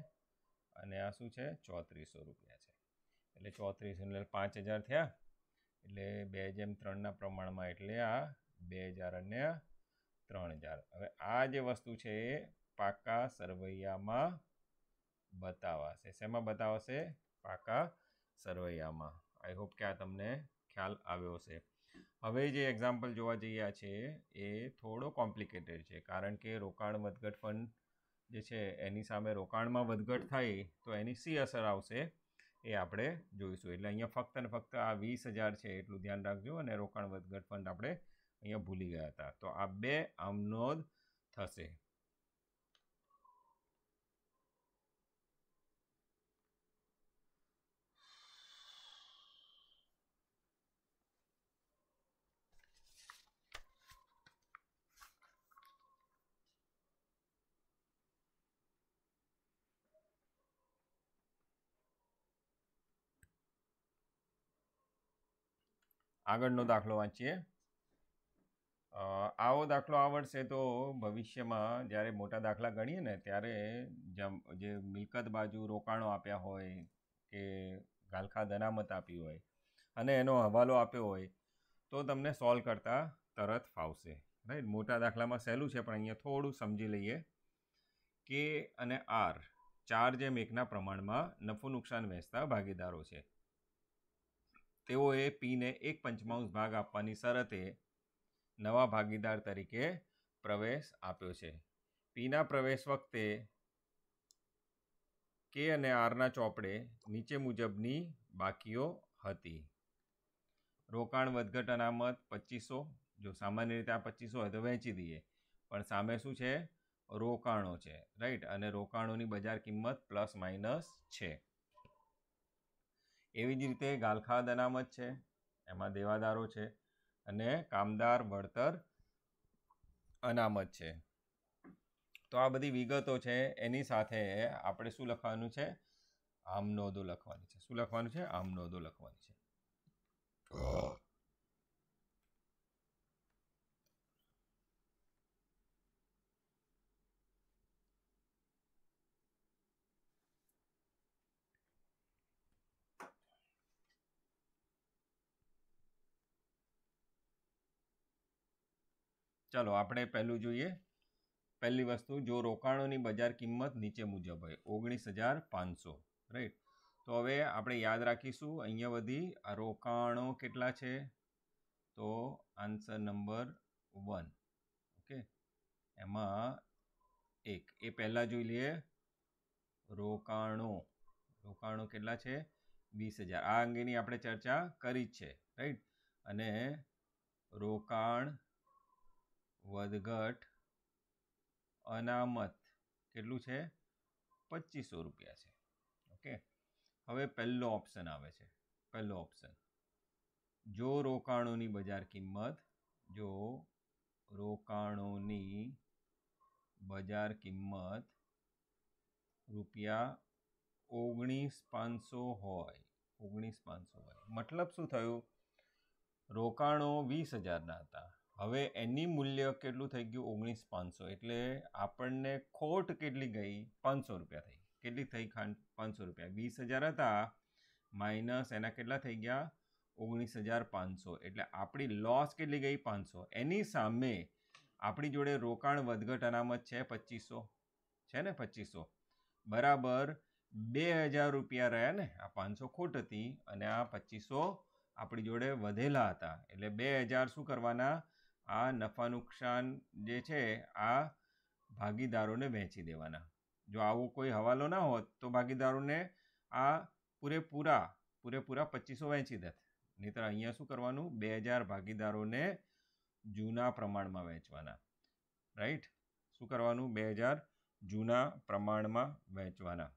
અને આ શું છે ચોત્રીસો રૂપિયા છે એટલે ચોત્રીસ એટલે પાંચ હજાર થયા એટલે બે જેમ ત્રણના પ્રમાણમાં એટલે આ બે હજાર અને ત્રણ હજાર હવે આ જે વસ્તુ છે એ પાકા સરવૈયામાં બતાવાશે શેમાં બતાવશે પાકા સરવૈયામાં આઈ હોપ કે આ તમને ખ્યાલ આવ્યો હશે હવે જે એક્ઝામ્પલ જોવા જઈએ છે એ થોડો કોમ્પ્લિકેટેડ છે કારણ કે રોકાણ વધઘટ ફંડ જે છે એની સામે રોકાણમાં વધઘટ થાય તો એની સી અસર આવશે એ આપણે જોઈશું એટલે અહીંયા ફક્ત ને ફક્ત આ વીસ હજાર છે એટલું ધ્યાન રાખજો અને રોકાણ વધઘટ ફંડ આપણે અહીંયા ભૂલી ગયા હતા તો આ બે અવનોદ થશે આગળનો દાખલો વાંચીએ આવો દાખલો આવડશે તો ભવિષ્યમાં જ્યારે મોટા દાખલા ગણીએ ને ત્યારે જે મિલકત બાજુ રોકાણો આપ્યા હોય કે ગાલખા અનામત આપી હોય અને એનો હવાલો આપ્યો હોય તો તમને સોલ્વ કરતાં તરત ફાવશે રાઈટ મોટા દાખલામાં સહેલું છે પણ અહીંયા થોડું સમજી લઈએ કે અને આર ચાર જેમ એકના પ્રમાણમાં નફો નુકસાન વહેંચતા ભાગીદારો છે તેઓએ પીને એક પંચમાંશ ભાગ આપવાની શરતે નવા ભાગીદાર તરીકે પ્રવેશ આપ્યો છે પીના પ્રવેશ વખતે કે અને આરના ચોપડે નીચે મુજબની બાકીઓ હતી રોકાણ વધઘટ અનામત પચીસો જો સામાન્ય રીતે આ પચીસો હોય તો વહેંચી દઈએ પણ સામે શું છે રોકાણો છે રાઈટ અને રોકાણોની બજાર કિંમત પ્લસ માઇનસ છે એવી જ રીતે ગાલખાદ અનામત છે એમાં દેવાદારો છે અને કામદાર વળતર અનામત છે તો આ બધી વિગતો છે એની સાથે આપણે શું લખવાનું છે આમનોદો નોંધો લખવાની છે શું લખવાનું છે આમ નોંધો લખવાની છે ચાલો આપણે પહેલું જોઈએ પહેલી વસ્તુ જો રોકાણોની બજાર કિંમત નીચે મુજબ હોય ઓગણીસ હજાર પાંચસો રાઈટ તો હવે આપણે યાદ રાખીશું અહીંયા બધી આ રોકાણો કેટલા છે તો આન્સર નંબર વન ઓકે એમાં એક એ પહેલાં જોઈ લઈએ રોકાણો રોકાણો કેટલા છે વીસ હજાર આ અંગેની આપણે ચર્ચા કરી જ છે રાઈટ અને રોકાણ વધઘટ અનામત કેટલું છે પચીસો રૂપિયા છે ઓકે હવે પહેલો ઓપ્શન આવે છે પહેલો ઓપ્શન જો રોકાણોની બજાર કિંમત જો રોકાણોની બજાર કિંમત રૂપિયા ઓગણીસ પાંચસો હોય ઓગણીસ પાંચસો હોય મતલબ શું થયું રોકાણો વીસ હજારના હતા હવે એની મૂલ્ય કેટલું થઈ ગયું ઓગણીસ પાંચસો એટલે આપણને ખોટ કેટલી ગઈ પાંચસો રૂપિયા થઈ કેટલી થઈ ખાંડ પાંચસો રૂપિયા વીસ હજાર હતા માઇનસ એના કેટલા થઈ ગયા ઓગણીસ હજાર પાંચસો એટલે આપણી લોસ કેટલી ગઈ પાંચસો એની સામે આપણી જોડે રોકાણ વધઘટ અનામત છે પચીસો છે ને પચીસો બરાબર બે હજાર રૂપિયા રહ્યા ને આ પાંચસો ખોટ હતી અને આ પચીસો આપણી જોડે વધેલા હતા એટલે બે હજાર શું કરવાના આ નફા નુકસાન જે છે આ ભાગીદારોને વહેંચી દેવાના જો આવો કોઈ હવાલો ના હોત તો ભાગીદારોને આ પૂરેપૂરા પૂરેપૂરા પચીસો વહેંચી દેત નહીંતર અહીંયા શું કરવાનું બે હજાર ભાગીદારોને જૂના પ્રમાણમાં વહેંચવાના રાઈટ શું કરવાનું બે હજાર જૂના પ્રમાણમાં વહેંચવાના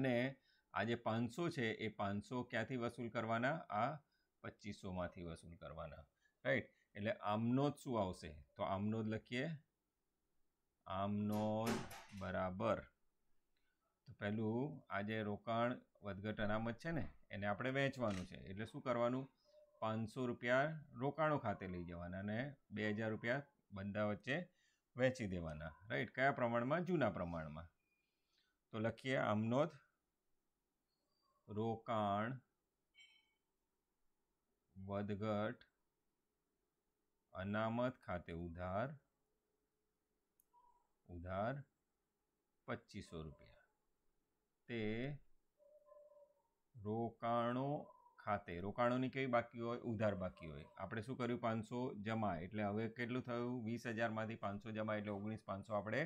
અને આ જે પાંચસો છે એ પાંચસો ક્યાંથી વસૂલ કરવાના આ પચીસોમાંથી વસૂલ કરવાના રાઈટ એટલે આમનો જ શું આવશે તો આમનો જ લખીએ આમનો બરાબર તો પહેલું આ જે રોકાણ વધઘટ અનામત છે ને એને આપણે વેચવાનું છે એટલે શું કરવાનું પાંચસો રૂપિયા રોકાણો ખાતે લઈ જવાના અને બે હજાર રૂપિયા બંધા વચ્ચે વેચી દેવાના રાઈટ કયા પ્રમાણમાં જૂના પ્રમાણમાં તો લખીએ આમનો જ રોકાણ વધઘટ અનામત ખાતે ઉધાર ઉધાર પચીસો રૂપિયા તે રોકાણો ખાતે રોકાણોની કેવી બાકી હોય ઉધાર બાકી હોય આપણે શું કર્યું પાંચસો જમા એટલે હવે કેટલું થયું વીસ હજારમાંથી પાંચસો જમા એટલે ઓગણીસ પાંચસો આપણે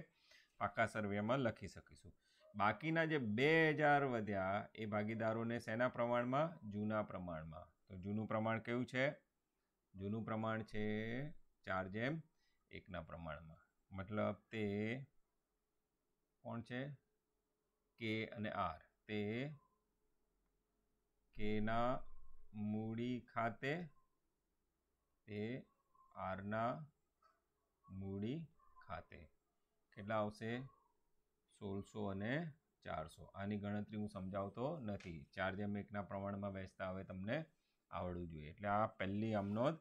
પાક્કા સર્વેમાં લખી શકીશું બાકીના જે બે હજાર વધ્યા એ ભાગીદારોને શેના પ્રમાણમાં જૂના પ્રમાણમાં તો જૂનું પ્રમાણ કેવું છે જૂનું પ્રમાણ છે ચાર જેમ એકના પ્રમાણમાં મતલબ તે કોણ છે કે અને આર તે કેના મૂડી ખાતે તે આરના મૂડી ખાતે કેટલા આવશે સોળસો અને ચારસો આની ગણતરી હું સમજાવતો નથી ચાર જેમ એકના પ્રમાણમાં વહેંચતા હવે તમને આવડવું જોઈએ એટલે આ પહેલી અમનોદ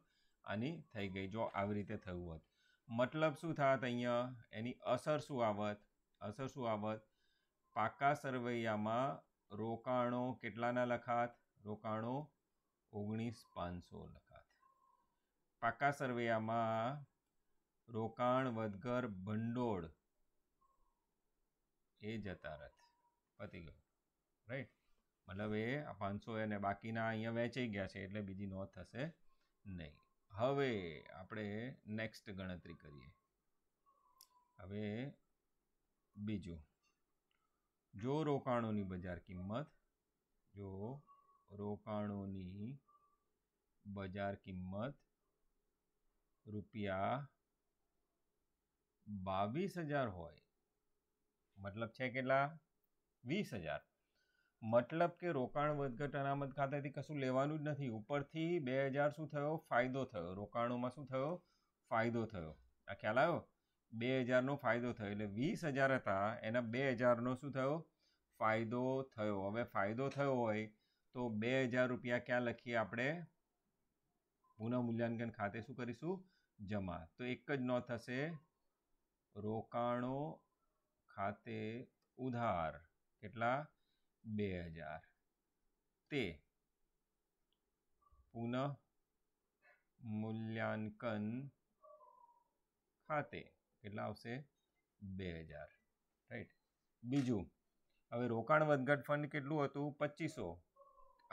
આની થઈ ગઈ જો આવી રીતે થયું હોત મતલબ શું થાત અહીંયા એની અસર શું આવત અસર શું આવત પાકા સરવૈયામાં રોકાણો કેટલાના લખાત રોકાણો ઓગણીસ પાંચસો લખાત પાકા સરવૈયામાં રોકાણ વધઘર ભંડોળ એ જતા રથ પતી ગયો રાઈટ મતલબ એ પાંચસો એને બાકીના અહીંયા વેચાઈ ગયા છે એટલે બીજી નોંધ થશે નહીં હવે આપણે નેક્સ્ટ ગણતરી કરીએ હવે બીજું જો રોકાણોની બજાર કિંમત જો રોકાણોની બજાર કિંમત રૂપિયા બાવીસ હજાર હોય મતલબ છે કેટલા વીસ હજાર મતલબ કે રોકાણ વધઘટ અનામત ખાતેથી કશું લેવાનું જ નથી ઉપરથી બે હજાર શું થયો ફાયદો થયો રોકાણોમાં શું થયો ફાયદો થયો આ ખ્યાલ આવ્યો બે હજારનો ફાયદો થયો એટલે વીસ હજાર હતા એના બે હજારનો શું થયો ફાયદો થયો હવે ફાયદો થયો હોય તો બે હજાર રૂપિયા ક્યાં લખીએ આપણે પુનઃમૂલ્યાંકન ખાતે શું કરીશું જમા તો એક જ ન થશે રોકાણો ખાતે ઉધાર કેટલા બે હજાર તે પુનઃ મૂલ્યાંકન ખાતે કેટલા આવશે બે હજાર રાઈટ બીજું હવે રોકાણ વધઘટ ફંડ કેટલું હતું પચીસો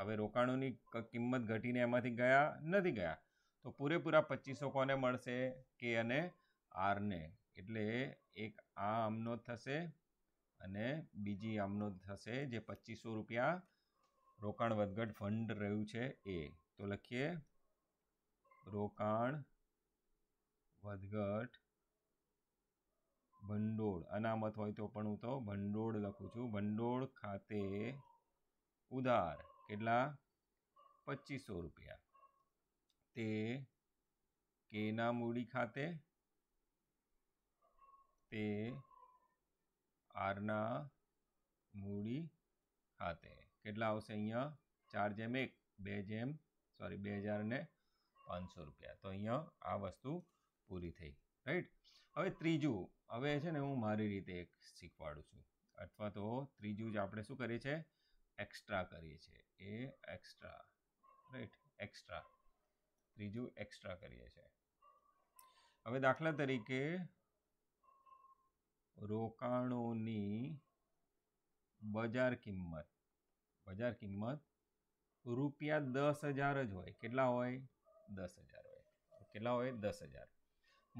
હવે રોકાણોની કિંમત ઘટીને એમાંથી ગયા નથી ગયા તો પૂરેપૂરા પચીસો કોને મળશે કે અને આરને એટલે એક આ આમનો થશે અને બીજી આમનો થશે જે પચીસો રૂપિયા રોકાણ વધઘટ ફંડ રહ્યું છે એ તો લખીએ રોકાણ વધઘટ ભંડોળ અનામત હોય તો પણ હું તો ભંડોળ લખું છું ભંડોળ ખાતે ઉધાર કેટલા પચીસો રૂપિયા તે કેના મૂડી ખાતે તે આરના મૂડી ખાતે કેટલા આવશે અહીંયા ચાર જેમ એક બે જેમ સોરી બે હજાર ને પાંચસો રૂપિયા તો અહીંયા આ વસ્તુ પૂરી થઈ રાઈટ હવે ત્રીજું હવે છે ને હું મારી રીતે એક શીખવાડું છું અથવા તો ત્રીજું જ આપણે શું કરીએ છીએ એક્સ્ટ્રા કરીએ છીએ એ એક્સ્ટ્રા રાઈટ એક્સ્ટ્રા ત્રીજું એક્સ્ટ્રા કરીએ છીએ હવે દાખલા તરીકે રોકાણોની બજાર કિંમત બજાર કિંમત રૂપિયા દસ હજાર જ હોય કેટલા હોય દસ હજાર હોય કેટલા હોય દસ હજાર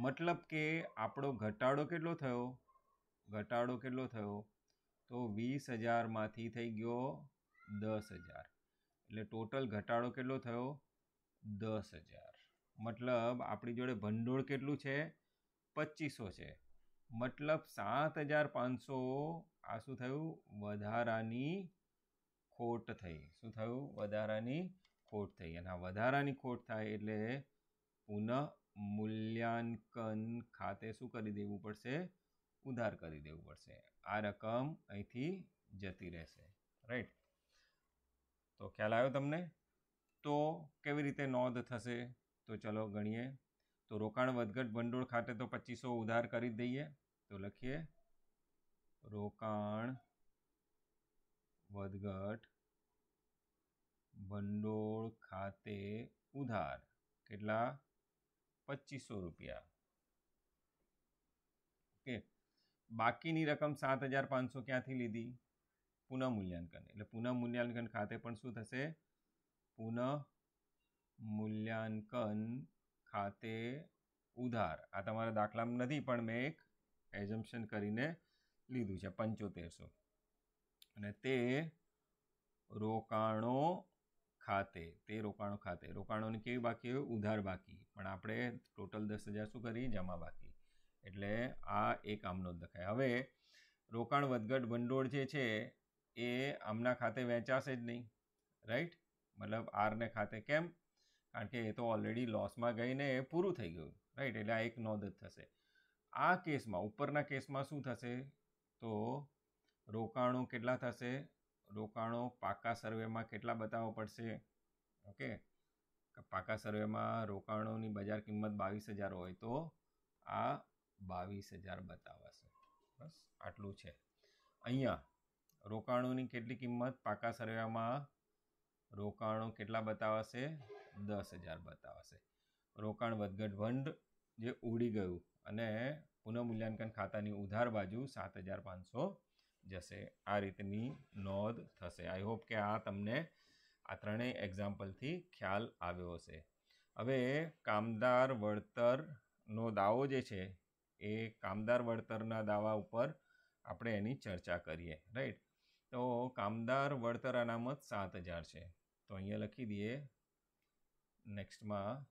મતલબ કે આપણો ઘટાડો કેટલો થયો ઘટાડો કેટલો થયો તો વીસ હજારમાંથી થઈ ગયો દસ હજાર એટલે ટોટલ ઘટાડો કેટલો થયો દસ હજાર મતલબ આપણી જોડે ભંડોળ કેટલું છે પચીસો છે મતલબ સાત હજાર પાંચસો આ શું થયું વધારાની ખોટ થઈ શું થયું વધારાની ખોટ થઈ અને આ વધારાની ખોટ થાય એટલે પુનઃ મૂલ્યાંકન ખાતે શું કરી દેવું પડશે ઉધાર કરી દેવું પડશે આ રકમ અહીંથી જતી રહેશે રાઈટ તો ખ્યાલ આવ્યો તમને તો કેવી રીતે નોંધ થશે તો ચલો ગણીએ તો રોકાણ વધઘટ ભંડોળ ખાતે તો પચીસો ઉધાર કરી દઈએ તો લખીએ રોકાણ વધઘટ ભંડોળ ખાતે ઉધાર કેટલા પચીસો રૂપિયા ઓકે બાકીની રકમ સાત હજાર પાંચસો ક્યાંથી લીધી પુનઃ મૂલ્યાંકન એટલે પુનઃ મૂલ્યાંકન ખાતે પણ શું થશે પુનઃ મૂલ્યાંકન ખાતે ઉધાર આ તમારા દાખલામાં નથી પણ મેં એક એઝમ્પશન કરીને લીધું છે પંચોતેરસો અને તે રોકાણો ખાતે તે રોકાણો ખાતે રોકાણોની કેવી બાકી હોય ઉધાર બાકી પણ આપણે ટોટલ દસ હજાર શું કરીએ જમા બાકી એટલે આ એક આમનો જ લખાય હવે રોકાણ વધઘટ ભંડોળ જે છે એ આમના ખાતે વહેંચાશે જ નહીં રાઈટ મતલબ આરને ખાતે કેમ કારણ કે એ તો ઓલરેડી લોસમાં ગઈને પૂરું થઈ ગયું રાઈટ એટલે આ એક નોંધ જ થશે આ કેસમાં ઉપરના કેસમાં શું થશે તો રોકાણો કેટલા થશે રોકાણો પાકા સર્વેમાં કેટલા બતાવવા પડશે ઓકે પાકા સર્વેમાં રોકાણોની બજાર કિંમત બાવીસ હજાર હોય તો આ બાવીસ હજાર બતાવાશે બસ આટલું છે અહીંયા રોકાણોની કેટલી કિંમત પાકા સર્વેમાં રોકાણો કેટલા બતાવાશે દસ હજાર બતાવશે રોકાણ વધઘટ ભંડ જે ઉડી ગયું અને પુનઃમૂલ્યાંકન ખાતાની ઉધાર બાજુ સાત હજાર પાંચસો જશે આ રીતની નોંધ થશે આઈ હોપ કે આ તમને આ ત્રણેય એક્ઝામ્પલથી ખ્યાલ આવ્યો હશે હવે કામદાર વળતરનો દાવો જે છે એ કામદાર વળતરના દાવા ઉપર આપણે એની ચર્ચા કરીએ રાઈટ તો કામદાર વળતર અનામત સાત હજાર છે તો અહીંયા લખી દઈએ નેક્સ્ટમાં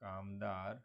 કામદાર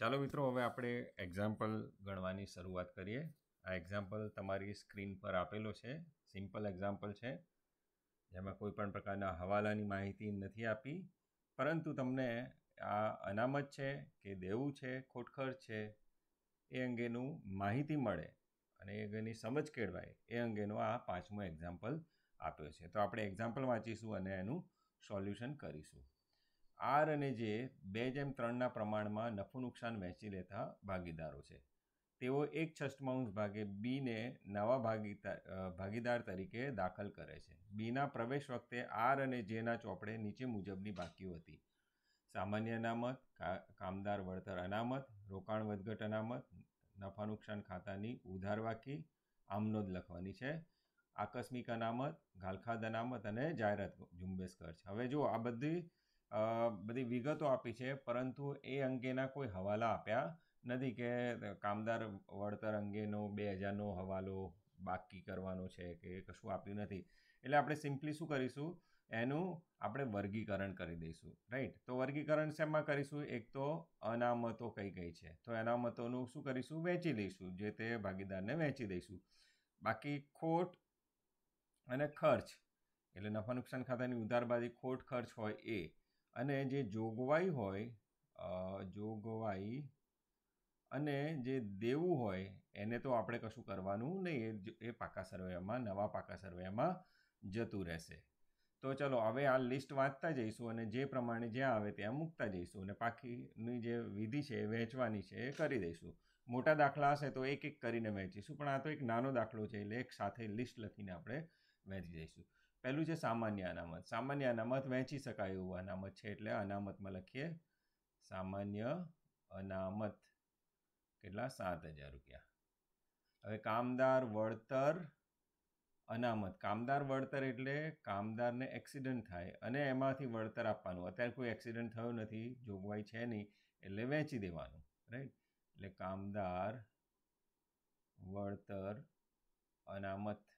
ચાલો મિત્રો હવે આપણે એક્ઝામ્પલ ગણવાની શરૂઆત કરીએ આ એક્ઝામ્પલ તમારી સ્ક્રીન પર આપેલો છે સિમ્પલ એક્ઝામ્પલ છે જેમાં કોઈ પણ પ્રકારના હવાલાની માહિતી નથી આપી પરંતુ તમને આ અનામત છે કે દેવું છે ખોટખર છે એ અંગેનું માહિતી મળે અને એ અંગેની સમજ કેળવાય એ અંગેનો આ પાંચમો એક્ઝામ્પલ આપ્યો છે તો આપણે એક્ઝામ્પલ વાંચીશું અને એનું સોલ્યુશન કરીશું આર અને જે બે જેમ ત્રણના પ્રમાણમાં નફો નુકસાન વહેંચી લેતા ભાગીદારો છે તેઓ એક છષ્ટમાંશ ભાગે બીને નવા ભાગીદાર ભાગીદાર તરીકે દાખલ કરે છે બીના પ્રવેશ વખતે આર અને જેના ચોપડે નીચે મુજબની બાકીઓ હતી સામાન્ય અનામત કામદાર વળતર અનામત રોકાણ વધઘટ અનામત નફા નુકસાન ખાતાની ઉધાર બાકી આમનો જ લખવાની છે આકસ્મિક અનામત ગાલખાદ અનામત અને જાહેરાત ઝુંબેશ કર છે હવે જો આ બધી બધી વિગતો આપી છે પરંતુ એ અંગેના કોઈ હવાલા આપ્યા નથી કે કામદાર વળતર અંગેનો બે હજારનો હવાલો બાકી કરવાનો છે કે કશું આપ્યું નથી એટલે આપણે સિમ્પલી શું કરીશું એનું આપણે વર્ગીકરણ કરી દઈશું રાઈટ તો વર્ગીકરણ શેમાં કરીશું એક તો અનામતો કઈ કઈ છે તો અનામતોનું શું કરીશું વેચી દઈશું જે તે ભાગીદારને વેચી દઈશું બાકી ખોટ અને ખર્ચ એટલે નફા નુકસાન ખાતાની ઉધારબાજી ખોટ ખર્ચ હોય એ અને જે જોગવાઈ હોય જોગવાઈ અને જે દેવું હોય એને તો આપણે કશું કરવાનું નહીં એ એ પાકા સર્વેમાં નવા પાકા સર્વેમાં જતું રહેશે તો ચલો હવે આ લિસ્ટ વાંચતા જઈશું અને જે પ્રમાણે જ્યાં આવે ત્યાં મૂકતા જઈશું અને પાકીની જે વિધિ છે એ વહેંચવાની છે એ કરી દઈશું મોટા દાખલા હશે તો એક એક કરીને વહેંચીશું પણ આ તો એક નાનો દાખલો છે એટલે એક સાથે લિસ્ટ લખીને આપણે વહેંચી જઈશું પહેલું છે સામાન્ય અનામત સામાન્ય અનામત વહેંચી શકાય એવું અનામત છે એટલે અનામતમાં લખીએ સામાન્ય અનામત કેટલા સાત હજાર રૂપિયા હવે કામદાર વળતર અનામત કામદાર વળતર એટલે કામદારને એક્સિડન્ટ થાય અને એમાંથી વળતર આપવાનું અત્યારે કોઈ એક્સિડન્ટ થયો નથી જોગવાઈ છે નહીં એટલે વહેંચી દેવાનું રાઈટ એટલે કામદાર વળતર અનામત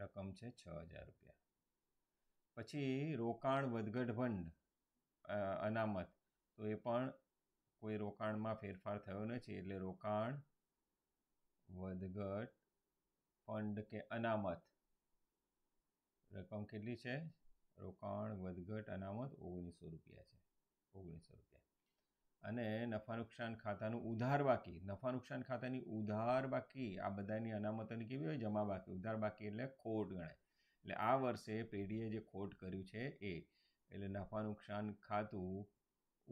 રકમ છે છ હજાર રૂપિયા પછી રોકાણ વધઘટ ફંડ અનામત તો એ પણ કોઈ રોકાણમાં ફેરફાર થયો નથી એટલે રોકાણ વધઘટ ફંડ કે અનામત રકમ કેટલી છે રોકાણ વધઘટ અનામત ઓગણીસો રૂપિયા છે ઓગણીસો રૂપિયા અને નફા નુકસાન ખાતાનું ઉધાર બાકી નફા નુકસાન ખાતાની ઉધાર બાકી આ બધાની અનામતોની કેવી હોય જમા બાકી ઉધાર બાકી એટલે ખોટ ગણાય એટલે આ વર્ષે પેઢીએ જે ખોટ કર્યું છે એ એટલે નફા નુકસાન ખાતું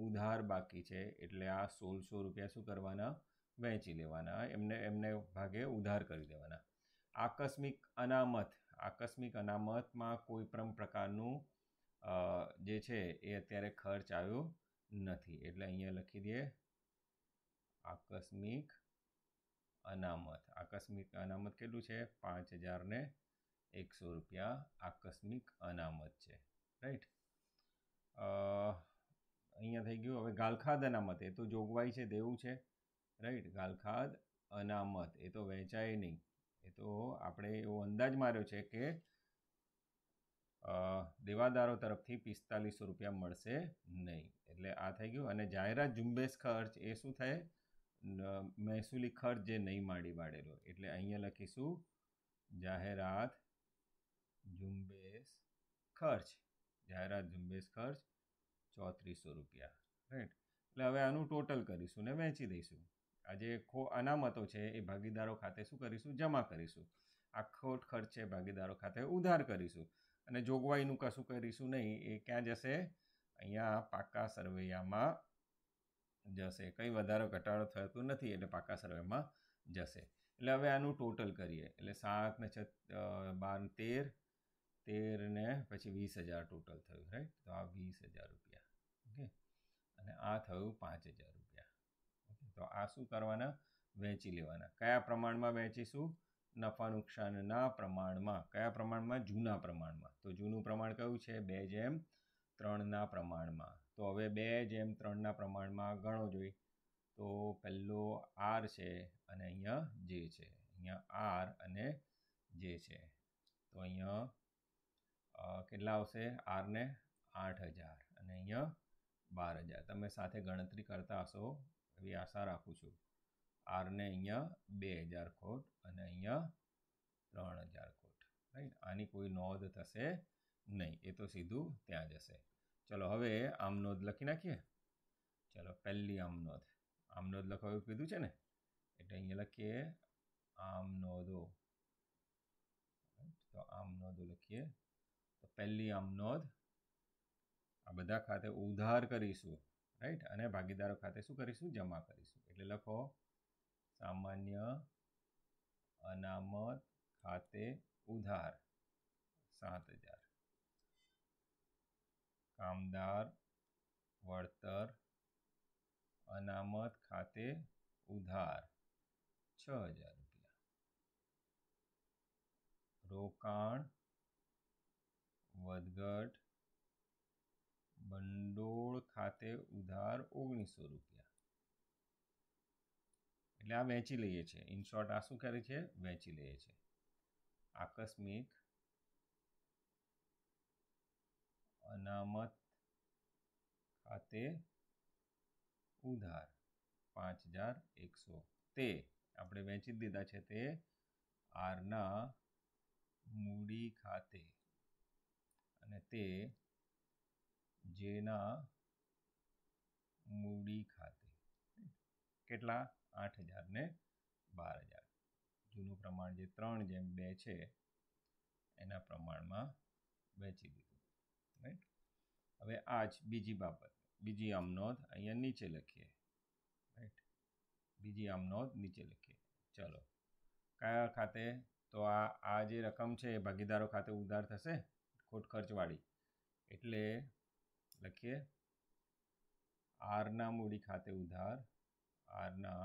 ઉધાર બાકી છે એટલે આ સોળસો રૂપિયા શું કરવાના વહેંચી લેવાના એમને એમને ભાગે ઉધાર કરી દેવાના આકસ્મિક અનામત આકસ્મિક અનામતમાં માં કોઈ પણ પ્રકારનું જે છે એ અત્યારે ખર્ચ આવ્યો નથી એટલે અહીંયા લખી દઈએ આકસ્મિક અનામત આકસ્મિક અનામત કેટલું છે પાંચ હજારને એકસો રૂપિયા આકસ્મિક અનામત છે રાઈટ અહીંયા થઈ ગયું હવે ગાલખાદ અનામત એ તો જોગવાઈ છે દેવું છે રાઈટ ગાલખાદ અનામત એ તો વહેંચાય નહીં એ તો આપણે એવો અંદાજ માર્યો છે કે દેવાદારો તરફથી પિસ્તાલીસો રૂપિયા મળશે નહીં એટલે આ થઈ ગયું અને જાહેરાત ઝુંબેશ ખર્ચ એ શું થાય મહેસૂલી ખર્ચ જે નહીં માડી વાળેલો એટલે અહીંયા લખીશું જાહેરાત ઝુંબેશ ખર્ચ જાહેરાત ઝુંબેશ ખર્ચ ચોત્રીસો રૂપિયા રાઈટ એટલે હવે આનું ટોટલ કરીશું ને વહેંચી દઈશું આ જે ખો અનામતો છે એ ભાગીદારો ખાતે શું કરીશું જમા કરીશું આ ખોટ ખર્ચ છે ભાગીદારો ખાતે ઉધાર કરીશું અને જોગવાઈનું કશું કરીશું નહીં એ ક્યાં જશે અહીંયા પાકા સરવૈયામાં જશે કંઈ વધારે ઘટાડો થતો નથી એટલે પાકા સરવૈયામાં જશે એટલે હવે આનું ટોટલ કરીએ એટલે સાત ને છ બાર તેર તેર ને પછી વીસ હજાર ટોટલ થયું રાઈટ તો આ વીસ હજાર રૂપિયા ઓકે અને આ થયું પાંચ હજાર રૂપિયા ઓકે તો આ શું કરવાના વહેંચી લેવાના કયા પ્રમાણમાં વહેંચીશું નફા નુકસાનના પ્રમાણમાં કયા પ્રમાણમાં જૂના પ્રમાણમાં તો જૂનું પ્રમાણ કયું છે બે જેમ ત્રણના પ્રમાણમાં તો હવે બે જેમ ત્રણના પ્રમાણમાં ગણો જોઈ તો પહેલો આર છે અને અહીંયા જે છે અહીંયા આર અને જે છે તો અહીંયા કેટલા આવશે આરને આઠ હજાર અને અહીંયા બાર હજાર તમે સાથે ગણતરી કરતા હશો એવી આશા રાખું છું આરને અહીંયા બે હજાર કોટ અને અહીંયા ત્રણ હજાર કોટ રાઈટ આની કોઈ નોંધ થશે નહીં એ તો સીધું ત્યાં જશે ચલો હવે આમ નોંધ લખી નાખીએ ચલો પહેલી આમ નોંધ આમ નોંધ લખવા એવું કીધું છે ને એટલે અહીંયા લખીએ આમ નોંધો તો આમ નોંધો લખીએ તો પહેલી આમ નોંધ આ બધા ખાતે ઉધાર કરીશું રાઈટ અને ભાગીદારો ખાતે શું કરીશું જમા કરીશું એટલે લખો સામાન્ય અનામત ખાતે ઉધાર સાત હજાર કામદાર વળતર અનામત ખાતે ઉધાર છ હજાર રૂપિયા રોકાણ વધઘટ ભંડોળ ખાતે ઉધાર ઓગણીસો રૂપિયા એટલે આ વેચી લઈએ છીએ ઇન શોર્ટ આ શું કરે છે વેચી લઈએ છીએ આકસ્મિક અનામત ખાતે ઉધાર પાંચ હજાર એકસો તે આપણે વહેંચી દીધા છે તે આરના મૂડી ખાતે અને તે જેના મૂડી ખાતે કેટલા આઠ હજાર ને બાર હજાર જૂનું પ્રમાણ જે ત્રણ જેમ બે છે એના પ્રમાણમાં વહેંચી દીધું રાઈટ હવે આ જ બીજી બાબત બીજી આમ અહીંયા નીચે લખીએ રાઈટ બીજી આમ નીચે લખીએ ચલો કયા ખાતે તો આ આ જે રકમ છે એ ભાગીદારો ખાતે ઉધાર થશે ખોટ ખર્ચવાળી એટલે લખીએ આરના મૂડી ખાતે ઉધાર આરના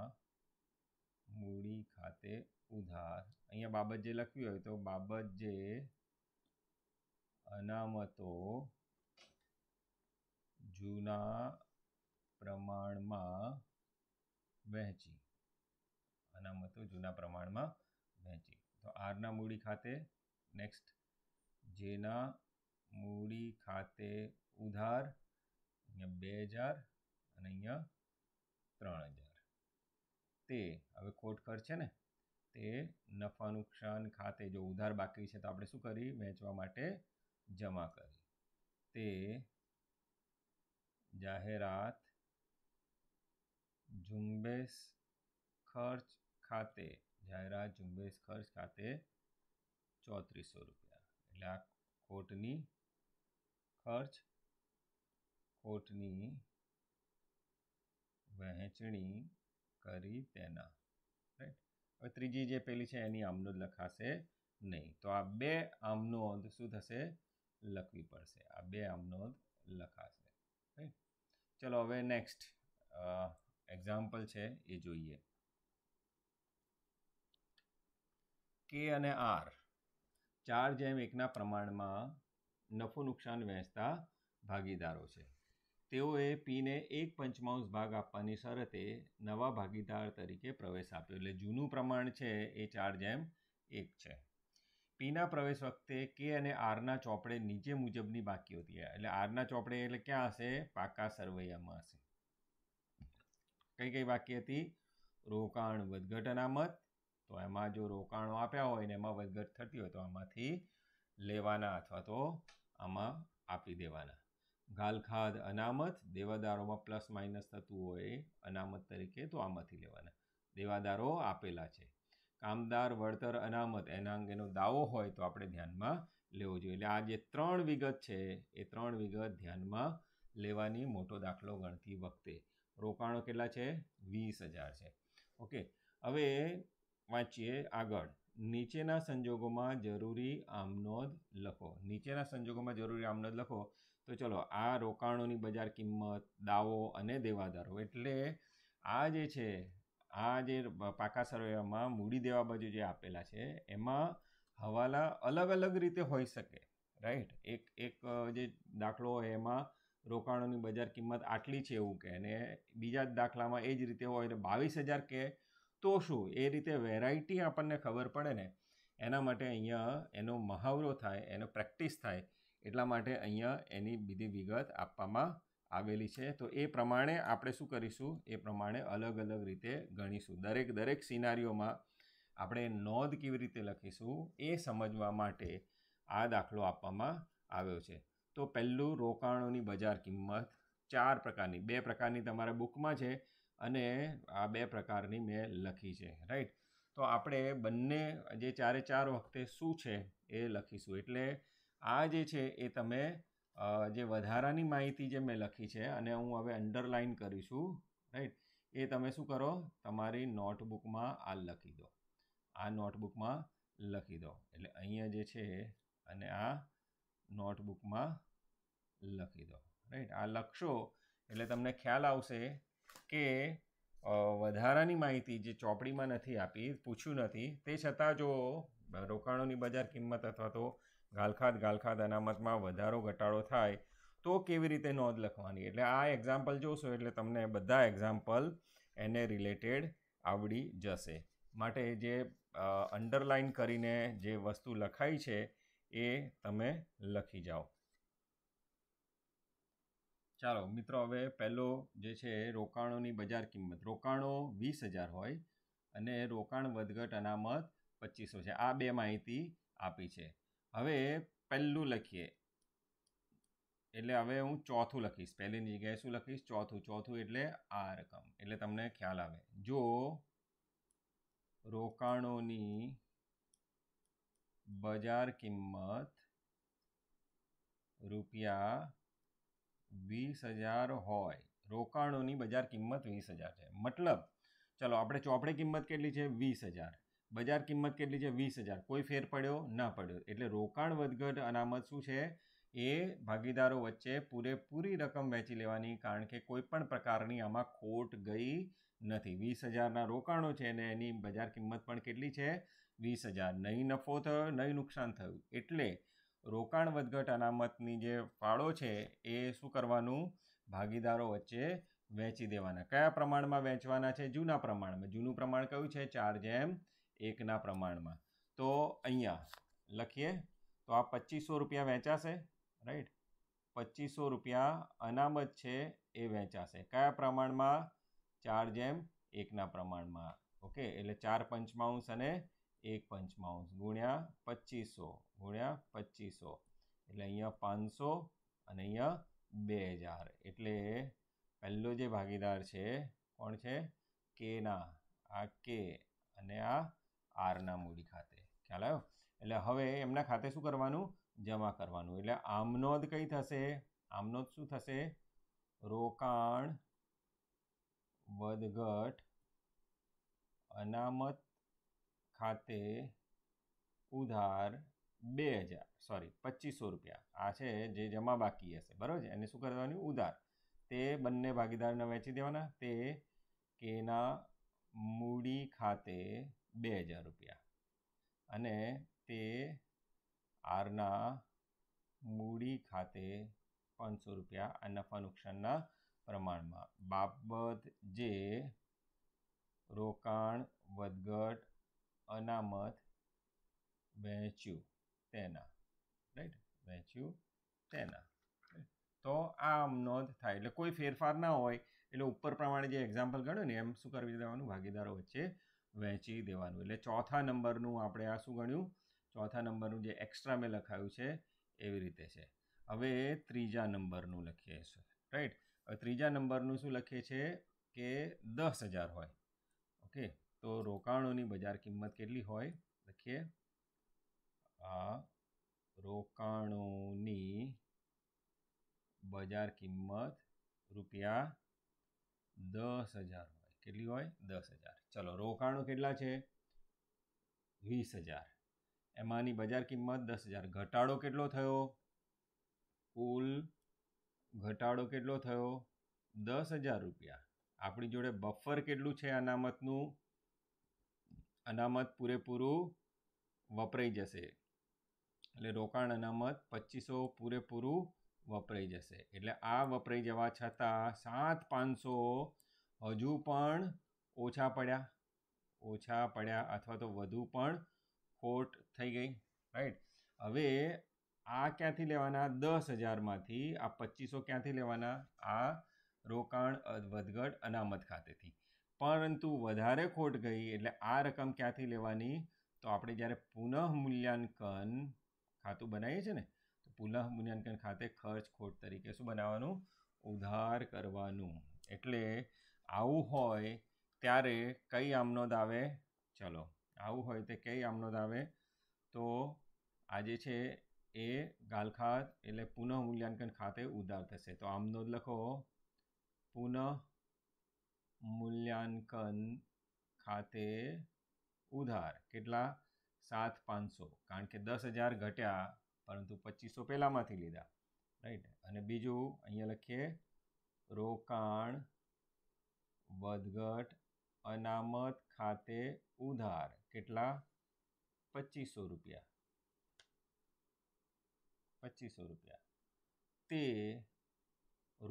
મૂડી ખાતે ઉધાર અહીંયા બાબત જે લખવી હોય તો બાબત જે અનામતો જૂના પ્રમાણમાં વહેંચી અનામતો જૂના પ્રમાણમાં વહેંચી તો આરના મૂડી ખાતે નેક્સ્ટ જેના મૂડી ખાતે ઉધાર અહીંયા બે હજાર અને અહીંયા ત્રણ હજાર તે હવે ખોટ ખર્ચ છે ને તે નફા નુકસાન ખાતે જો ઉધાર બાકી છે તો આપણે શું કરી વેચવા માટે જમા કરી તે જાહેરાત ઝુંબેશ ખર્ચ ખાતે જાહેરાત ઝુંબેશ ખર્ચ ખાતે ચોત્રીસો રૂપિયા એટલે આ ખોટની ખર્ચ ખોટની વહેંચણી કરી તેના રાઈટ હવે ત્રીજી જે પેલી છે એની આમનો લખાશે નહીં તો આ બે આમનો અંધ શું થશે લખવી પડશે આ બે આમનો અંધ લખાશે રાઈટ ચલો હવે નેક્સ્ટ એક્ઝામ્પલ છે એ જોઈએ કે અને આર ચાર જેમ એકના પ્રમાણમાં નફો નુકસાન વહેંચતા ભાગીદારો છે તેઓએ પીને એક પંચમાંશ ભાગ આપવાની શરતે નવા ભાગીદાર તરીકે પ્રવેશ આપ્યો એટલે જૂનું પ્રમાણ છે એ ચાર જેમ એક છે પીના પ્રવેશ વખતે કે અને આરના ચોપડે નીચે મુજબની બાકી હતી એટલે આરના ચોપડે એટલે ક્યાં હશે પાકા સરવૈયામાં હશે કઈ કઈ બાકી હતી રોકાણ વધઘટ અનામત તો એમાં જો રોકાણો આપ્યા હોય ને એમાં વધઘટ થતી હોય તો આમાંથી લેવાના અથવા તો આમાં આપી દેવાના ગાલખાદ અનામત દેવાદારોમાં પ્લસ માઇનસ થતું હોય અનામત તરીકે તો આમાંથી લેવાના દેવાદારો આપેલા છે કામદાર વળતર અનામત એના અંગેનો દાવો હોય તો આપણે ધ્યાનમાં લેવો જોઈએ એટલે આ જે ત્રણ વિગત છે એ ત્રણ વિગત ધ્યાનમાં લેવાની મોટો દાખલો ગણતી વખતે રોકાણો કેટલા છે વીસ હજાર છે ઓકે હવે વાંચીએ આગળ નીચેના સંજોગોમાં જરૂરી આમનોદ લખો નીચેના સંજોગોમાં જરૂરી આમનોંધ લખો તો ચલો આ રોકાણોની બજાર કિંમત દાવો અને દેવાદારો એટલે આ જે છે આ જે પાકા સરવૈયામાં મૂડી દેવા બાજુ જે આપેલા છે એમાં હવાલા અલગ અલગ રીતે હોઈ શકે રાઈટ એક એક જે દાખલો હોય એમાં રોકાણોની બજાર કિંમત આટલી છે એવું કે અને બીજા દાખલામાં એ જ રીતે હોય તો બાવીસ હજાર કહે તો શું એ રીતે વેરાયટી આપણને ખબર પડે ને એના માટે અહીંયા એનો મહાવરો થાય એનો પ્રેક્ટિસ થાય એટલા માટે અહીંયા એની બીજી વિગત આપવામાં આવેલી છે તો એ પ્રમાણે આપણે શું કરીશું એ પ્રમાણે અલગ અલગ રીતે ગણીશું દરેક દરેક સિનારીઓમાં આપણે નોંધ કેવી રીતે લખીશું એ સમજવા માટે આ દાખલો આપવામાં આવ્યો છે તો પહેલું રોકાણોની બજાર કિંમત ચાર પ્રકારની બે પ્રકારની તમારા બુકમાં છે અને આ બે પ્રકારની મેં લખી છે રાઈટ તો આપણે બંને જે ચારે ચાર વખતે શું છે એ લખીશું એટલે આ જે છે એ તમે જે વધારાની માહિતી જે મેં લખી છે અને હું હવે અંડરલાઇન કરીશું રાઈટ એ તમે શું કરો તમારી નોટબુકમાં આ લખી દો આ નોટબુકમાં લખી દો એટલે અહીંયા જે છે અને આ નોટબુકમાં લખી દો રાઈટ આ લખશો એટલે તમને ખ્યાલ આવશે કે વધારાની માહિતી જે ચોપડીમાં નથી આપી પૂછ્યું નથી તે છતાં જો રોકાણોની બજાર કિંમત અથવા તો ગાલખાદ ગાલખાત અનામતમાં વધારો ઘટાડો થાય તો કેવી રીતે નોંધ લખવાની એટલે આ એક્ઝામ્પલ જોશો એટલે તમને બધા એક્ઝામ્પલ એને રિલેટેડ આવડી જશે માટે જે અંડરલાઇન કરીને જે વસ્તુ લખાઈ છે એ તમે લખી જાઓ ચાલો મિત્રો હવે પહેલો જે છે રોકાણોની બજાર કિંમત રોકાણો વીસ હજાર હોય અને રોકાણ વધઘટ અનામત પચીસો છે આ બે માહિતી આપી છે હવે પહેલું લખીએ એટલે હવે હું ચોથું લખીશ પહેલીની જગ્યાએ શું લખીશ ચોથું ચોથું એટલે આ રકમ એટલે તમને ખ્યાલ આવે જો રોકાણોની બજાર કિંમત રૂપિયા વીસ હજાર હોય રોકાણોની બજાર કિંમત વીસ હજાર છે મતલબ ચલો આપણે ચોપડી કિંમત કેટલી છે વીસ હજાર બજાર કિંમત કેટલી છે વીસ હજાર કોઈ ફેર પડ્યો ન પડ્યો એટલે રોકાણ વધઘટ અનામત શું છે એ ભાગીદારો વચ્ચે પૂરેપૂરી રકમ વહેંચી લેવાની કારણ કે કોઈ પણ પ્રકારની આમાં ખોટ ગઈ નથી વીસ હજારના રોકાણો છે અને એની બજાર કિંમત પણ કેટલી છે વીસ હજાર નહીં નફો થયો નહીં નુકસાન થયું એટલે રોકાણ વધઘટ અનામતની જે ફાળો છે એ શું કરવાનું ભાગીદારો વચ્ચે વેચી દેવાના કયા પ્રમાણમાં વેચવાના છે જૂના પ્રમાણમાં જૂનું પ્રમાણ કયું છે ચાર જેમ એકના પ્રમાણમાં તો અહીંયા લખીએ તો આ પચીસો રૂપિયા વેચાશે રાઈટ પચીસો રૂપિયા અનામત છે એ વેચાશે કયા પ્રમાણમાં ચાર જેમ એકના પ્રમાણમાં ઓકે એટલે ચાર પંચમાંશ અને એક પંચમાંશ ગુણ્યા પચીસો ગુણ્યા પચીસો એટલે અહીંયા પાંચસો અને અહીંયા બે હજાર એટલે પહેલો જે ભાગીદાર છે કોણ છે કેના આ કે અને આ આરના મૂડી ખાતે ખ્યાલ આવ્યો એટલે હવે એમના ખાતે શું કરવાનું જમા કરવાનું એટલે આમનોદ કઈ થશે આમનોદ શું થશે રોકાણ વધઘટ અનામત ખાતે ઉધાર બે હજાર સોરી પચીસો રૂપિયા આ છે જે જમા બાકી હશે બરાબર છે એને શું કરવાની ઉધાર તે બંને ભાગીદારને વેચી દેવાના તે કેના મૂડી ખાતે બે હજાર રૂપિયા અને તે આરના મૂડી ખાતે પાંચસો રૂપિયા આ નફા નુકસાનના પ્રમાણમાં બાબત જે રોકાણ વધઘટ અનામત વહેંચ્યું તેના રાઈટ વહેંચ્યું તેના તો આ નોંધ થાય એટલે કોઈ ફેરફાર ના હોય એટલે ઉપર પ્રમાણે જે એક્ઝામ્પલ ગણ્યું ને એમ શું કરવી દેવાનું ભાગીદારો વચ્ચે વહેંચી દેવાનું એટલે ચોથા નંબરનું આપણે આ શું ગણ્યું ચોથા નંબરનું જે એક્સ્ટ્રા મેં લખાયું છે એવી રીતે છે હવે ત્રીજા નંબરનું લખીએ છે રાઈટ હવે ત્રીજા નંબરનું શું લખીએ છે કે દસ હજાર હોય ઓકે તો રોકાણોની બજાર કિંમત કેટલી હોય લખીએ આ રોકાણોની બજાર કિંમત રૂપિયા દસ હજાર હોય કેટલી હોય દસ હજાર ચલો રોકાણો કેટલા છે વીસ હજાર એમાંની બજાર કિંમત દસ હજાર ઘટાડો કેટલો થયો કુલ ઘટાડો કેટલો થયો દસ હજાર રૂપિયા આપણી જોડે બફર કેટલું છે અનામતનું અનામત પૂરેપૂરું વપરાઈ જશે એટલે રોકાણ અનામત પચીસો પૂરેપૂરું વપરાઈ જશે એટલે આ વપરાઈ જવા છતાં સાત પાંચસો હજુ પણ ઓછા પડ્યા ઓછા પડ્યા અથવા તો વધુ પણ ખોટ થઈ ગઈ રાઈટ હવે આ ક્યાંથી લેવાના દસ હજારમાંથી આ પચીસો ક્યાંથી લેવાના આ રોકાણ વધઘટ અનામત ખાતેથી પરંતુ વધારે ખોટ ગઈ એટલે આ રકમ ક્યાંથી લેવાની તો આપણે જ્યારે પુનઃ મૂલ્યાંકન ખાતું બનાવીએ છીએ ને તો પુનઃમૂલ્યાંકન ખાતે ખર્ચ ખોટ તરીકે શું બનાવવાનું ઉધાર કરવાનું એટલે આવું હોય ત્યારે કઈ આમનોદ આવે ચલો આવું હોય તે કઈ આમનોદ આવે તો આજે છે એ ગાલખાત એટલે પુનઃ મૂલ્યાંકન ખાતે ઉધાર થશે તો આમનોદ લખો પુનઃ મૂલ્યાંકન ખાતે ઉધાર કેટલા સાત પાંચસો કારણ કે દસ હજાર ઘટ્યા પરંતુ પચીસો પહેલાંમાંથી લીધા રાઈટ અને બીજું અહીંયા લખીએ રોકાણ વધઘટ અનામત ખાતે ઉધાર કેટલા પચીસો રૂપિયા પચીસો રૂપિયા તે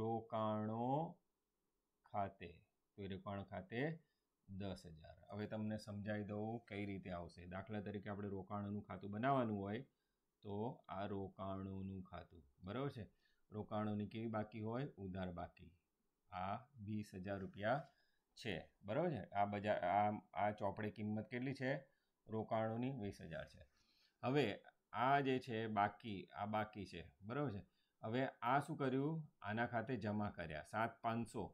રોકાણો ખાતે તો રોકાણ ખાતે દસ હજાર હવે તમને સમજાવી દઉં કઈ રીતે આવશે દાખલા તરીકે આપણે રોકાણોનું ખાતું બનાવવાનું હોય તો આ રોકાણોનું ખાતું બરાબર છે રોકાણોની કેવી બાકી હોય ઉધાર બાકી આ વીસ હજાર રૂપિયા છે બરાબર છે આ બજાર આ આ ચોપડે કિંમત કેટલી છે રોકાણોની વીસ હજાર છે હવે આ જે છે બાકી આ બાકી છે બરાબર છે હવે આ શું કર્યું આના ખાતે જમા કર્યા સાત પાંચસો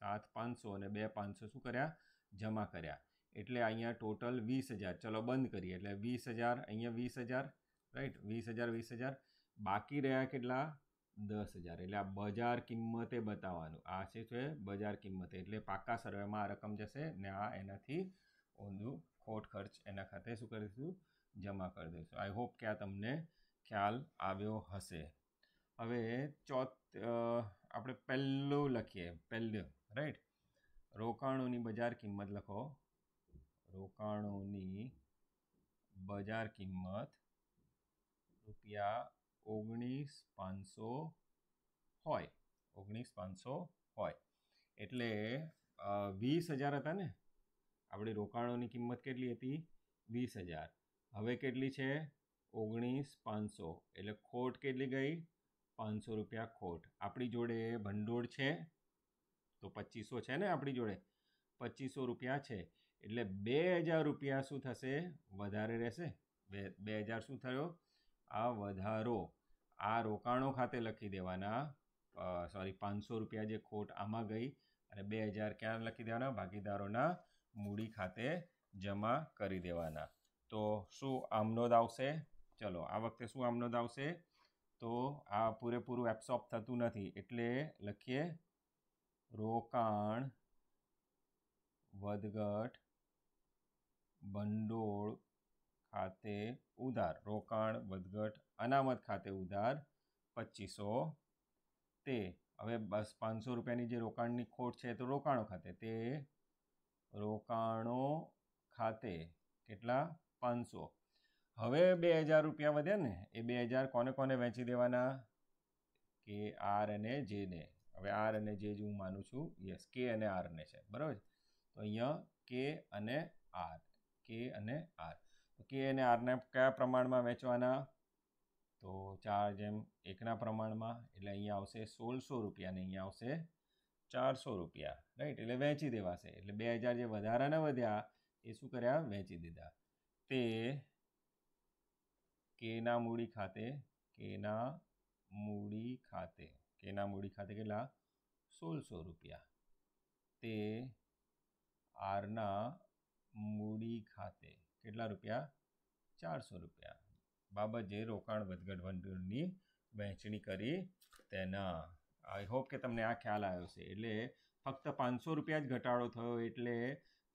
સાત પાંચસો અને બે પાંચસો શું કર્યા જમા કર્યા એટલે અહીંયા ટોટલ વીસ હજાર ચલો બંધ કરીએ એટલે વીસ હજાર અહીંયા વીસ હજાર રાઈટ વીસ હજાર વીસ હજાર બાકી રહ્યા કેટલા દસ હજાર એટલે આ બજાર કિંમતે બતાવવાનું આ છે છે બજાર કિંમતે એટલે પાક્કા સર્વેમાં આ રકમ જશે ને આ એનાથી ઊંધું ખોટ ખર્ચ એના ખાતે શું કરીશું જમા કરી દઈશું આઈ હોપ કે આ તમને ખ્યાલ આવ્યો હશે હવે ચોથ આપણે પહેલું લખીએ પહેલું રાઈટ રોકાણોની બજાર કિંમત લખો રોકાણોની બજાર કિંમત રૂપિયા ઓગણીસ પાંચસો હોય ઓગણીસ પાંચસો હોય એટલે વીસ હજાર હતા ને આપણી રોકાણોની કિંમત કેટલી હતી વીસ હજાર હવે કેટલી છે ઓગણીસ પાંચસો એટલે ખોટ કેટલી ગઈ પાંચસો રૂપિયા ખોટ આપણી જોડે ભંડોળ છે તો પચીસો છે ને આપણી જોડે પચીસો રૂપિયા છે એટલે બે હજાર રૂપિયા શું થશે વધારે રહેશે બે બે હજાર શું થયો આ વધારો આ રોકાણો ખાતે લખી દેવાના સોરી પાંચસો રૂપિયા જે ખોટ આમાં ગઈ અને બે હજાર ક્યાં લખી દેવાના ભાગીદારોના મૂડી ખાતે જમા કરી દેવાના તો શું આમનોદ આવશે ચલો આ વખતે શું આમનોદ આવશે તો આ પૂરેપૂરું એબ્સોર્બ થતું નથી એટલે લખીએ રોકાણ વધઘટ ભંડોળ ખાતે ઉધાર રોકાણ વધઘટ અનામત ખાતે ઉધાર પચીસો તે હવે બસ પાંચસો રૂપિયાની જે રોકાણની ખોટ છે તો રોકાણો ખાતે તે રોકાણો ખાતે કેટલા પાંચસો હવે બે હજાર રૂપિયા વધ્યા ને એ બે હજાર કોને કોને વેચી દેવાના કે આર અને જે ને હવે આર અને જે જ હું માનું છું યસ કે અને આર ને છે બરાબર તો અહીંયા કે અને આર કે અને આર કે અને આરને કયા પ્રમાણમાં વેચવાના તો ચાર જેમ એકના પ્રમાણમાં એટલે અહીંયા આવશે સોળસો રૂપિયા અને અહીંયા આવશે ચારસો રૂપિયા રાઈટ એટલે વેચી દેવાશે એટલે બે હજાર જે વધારાના વધ્યા એ શું કર્યા વેચી દીધા તે કેના મૂડી ખાતે કેના મૂડી ખાતે કેના મૂડી ખાતે કેટલા સોળસો રૂપિયા તે આરના મૂડી ખાતે કેટલા રૂપિયા ચારસો રૂપિયા બાબત જે રોકાણ વધઘટ ભંડોળની વહેંચણી કરી તેના આઈ હોપ કે તમને આ ખ્યાલ આવ્યો છે એટલે ફક્ત પાંચસો રૂપિયા જ ઘટાડો થયો એટલે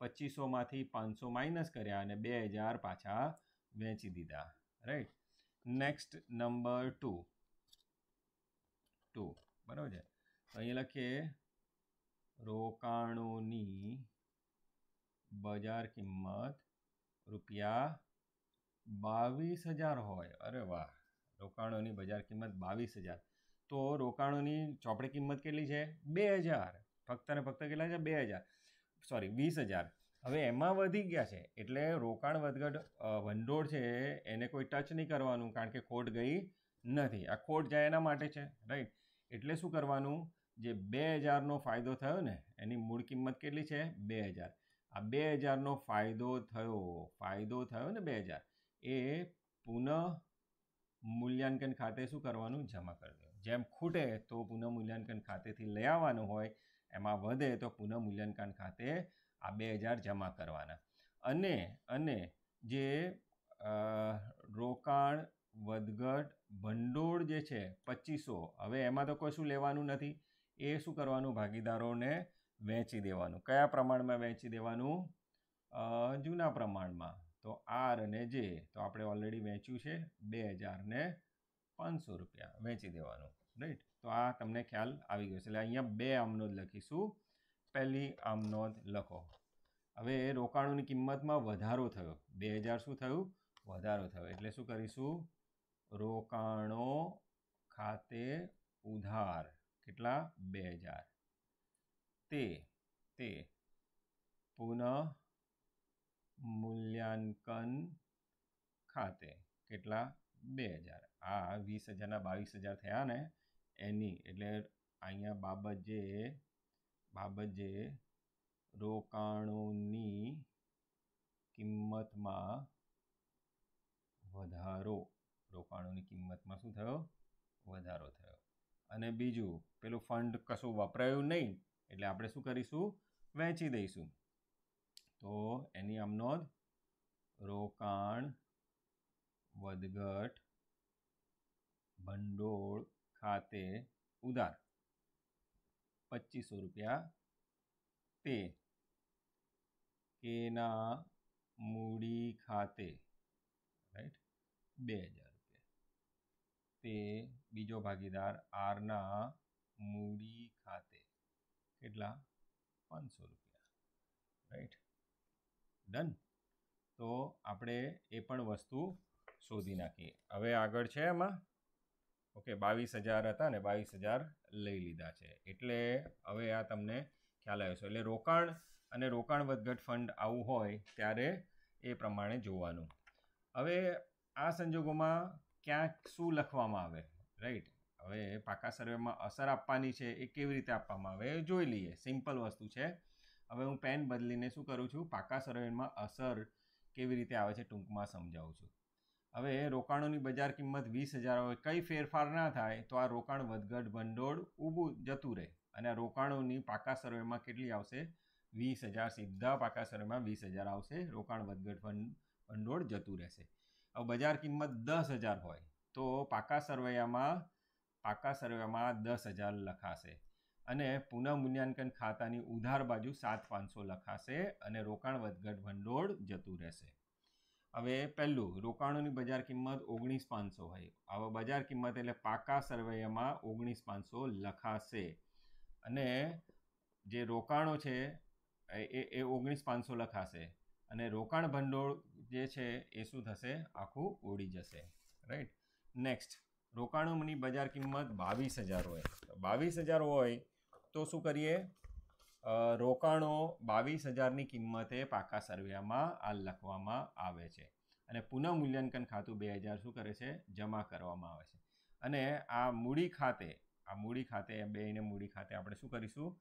પચીસોમાંથી પાંચસો માઇનસ કર્યા અને બે હજાર પાછા વેચી દીધા right next number two two બરાબર છે અહીં લખીએ રોકાણોની બજાર કિંમત રૂપિયા બાવીસ હજાર હોય અરે વાહ રોકાણોની બજાર કિંમત બાવીસ હજાર તો રોકાણોની ચોપડી કિંમત કેટલી છે બે હજાર ફક્ત અને ફક્ત કેટલા છે બે હજાર સોરી વીસ હજાર હવે એમાં વધી ગયા છે એટલે રોકાણ વધઘટ વંડોળ છે એને કોઈ ટચ નહીં કરવાનું કારણ કે ખોટ ગઈ નથી આ ખોટ જાય એના માટે છે રાઈટ એટલે શું કરવાનું જે બે હજારનો ફાયદો થયો ને એની મૂળ કિંમત કેટલી છે બે હજાર આ બે હજારનો ફાયદો થયો ફાયદો થયો ને બે હજાર એ પુનઃ મૂલ્યાંકન ખાતે શું કરવાનું જમા કરી દેવું જેમ ખૂટે તો પુનઃ મૂલ્યાંકન ખાતેથી લઈ આવવાનું હોય એમાં વધે તો પુનઃ મૂલ્યાંકન ખાતે આ બે હજાર જમા કરવાના અને અને જે રોકાણ વધઘટ ભંડોળ જે છે પચીસો હવે એમાં તો કશું લેવાનું નથી એ શું કરવાનું ભાગીદારોને વહેંચી દેવાનું કયા પ્રમાણમાં વેચી દેવાનું જૂના પ્રમાણમાં તો આર અને જે તો આપણે ઓલરેડી વેચ્યું છે બે હજારને પાંચસો રૂપિયા વહેંચી દેવાનું રાઈટ તો આ તમને ખ્યાલ આવી ગયો છે એટલે અહીંયા બે આમનોદ લખીશું પહેલી આમનોદ લખો હવે રોકાણોની કિંમતમાં વધારો થયો બે હજાર શું થયું વધારો થયો એટલે શું કરીશું રોકાણો ખાતે ઉધાર કેટલા બે હજાર તે તે પુનઃ મૂલ્યાંકન ખાતે કેટલા બે હજાર આ વીસ હજારના બાવીસ હજાર થયા ને એની એટલે અહીંયા બાબત જે બાબત જે રોકાણોની કિંમતમાં વધારો રોકાણોની કિંમતમાં શું થયો વધારો થયો અને બીજું પેલું ફંડ કશું વપરાયું નહીં એટલે આપણે શું કરીશું વહેંચી દઈશું તો એની આમનોંધ રોકાણ વધઘટ ભંડોળ ખાતે ઉધાર પચીસો રૂપિયા તે કેના મૂડી ખાતે રાઈટ બે હજાર રૂપિયા તે બીજો ભાગીદાર આરના મૂડી ખાતે કેટલા પાંચસો રૂપિયા રાઈટ ડન તો આપણે એ પણ વસ્તુ શોધી નાખીએ હવે આગળ છે એમાં ઓકે બાવીસ હજાર હતા ને બાવીસ હજાર લઈ લીધા છે એટલે હવે આ તમને ખ્યાલ આવ્યો છે એટલે રોકાણ અને રોકાણ વધઘટ ફંડ આવું હોય ત્યારે એ પ્રમાણે જોવાનું હવે આ સંજોગોમાં ક્યાંક શું લખવામાં આવે રાઈટ હવે પાકા સર્વેમાં અસર આપવાની છે એ કેવી રીતે આપવામાં આવે એ જોઈ લઈએ સિમ્પલ વસ્તુ છે હવે હું પેન બદલીને શું કરું છું પાકા સર્વેમાં અસર કેવી રીતે આવે છે ટૂંકમાં સમજાવું છું હવે રોકાણોની બજાર કિંમત વીસ હજાર હોય કંઈ ફેરફાર ના થાય તો આ રોકાણ વધઘટ ભંડોળ ઊભું જતું રહે અને આ રોકાણોની પાકા સર્વેમાં કેટલી આવશે વીસ હજાર સીધા પાકા સર્વેમાં વીસ હજાર આવશે રોકાણ વધઘટ ભંડોળ જતું રહેશે હવે બજાર કિંમત દસ હજાર હોય તો પાકા સરવૈયામાં પાકા સર્વેમાં દસ હજાર લખાશે અને પુનઃ મૂલ્યાંકન ખાતાની ઉધાર બાજુ સાત પાંચસો લખાશે અને રોકાણ વધઘટ ભંડોળ જતું રહેશે હવે પહેલું રોકાણોની બજાર કિંમત ઓગણીસ પાંચસો હોય આવા બજાર કિંમત એટલે પાકા સર્વેમાં ઓગણીસ પાંચસો લખાશે અને જે રોકાણો છે એ એ ઓગણીસ પાંચસો લખાશે અને રોકાણ ભંડોળ જે છે એ શું થશે આખું ઉડી જશે રાઈટ નેક્સ્ટ રોકાણોની બજાર કિંમત બાવીસ હજાર હોય બાવીસ હજાર હોય તો શું કરીએ રોકાણો બાવીસ હજારની કિંમતે પાકા સરવૈયામાં આ લખવામાં આવે છે અને પુનઃ મૂલ્યાંકન ખાતું બે હજાર શું કરે છે જમા કરવામાં આવે છે અને આ મૂડી ખાતે આ મૂડી ખાતે બેને મૂડી ખાતે આપણે શું કરીશું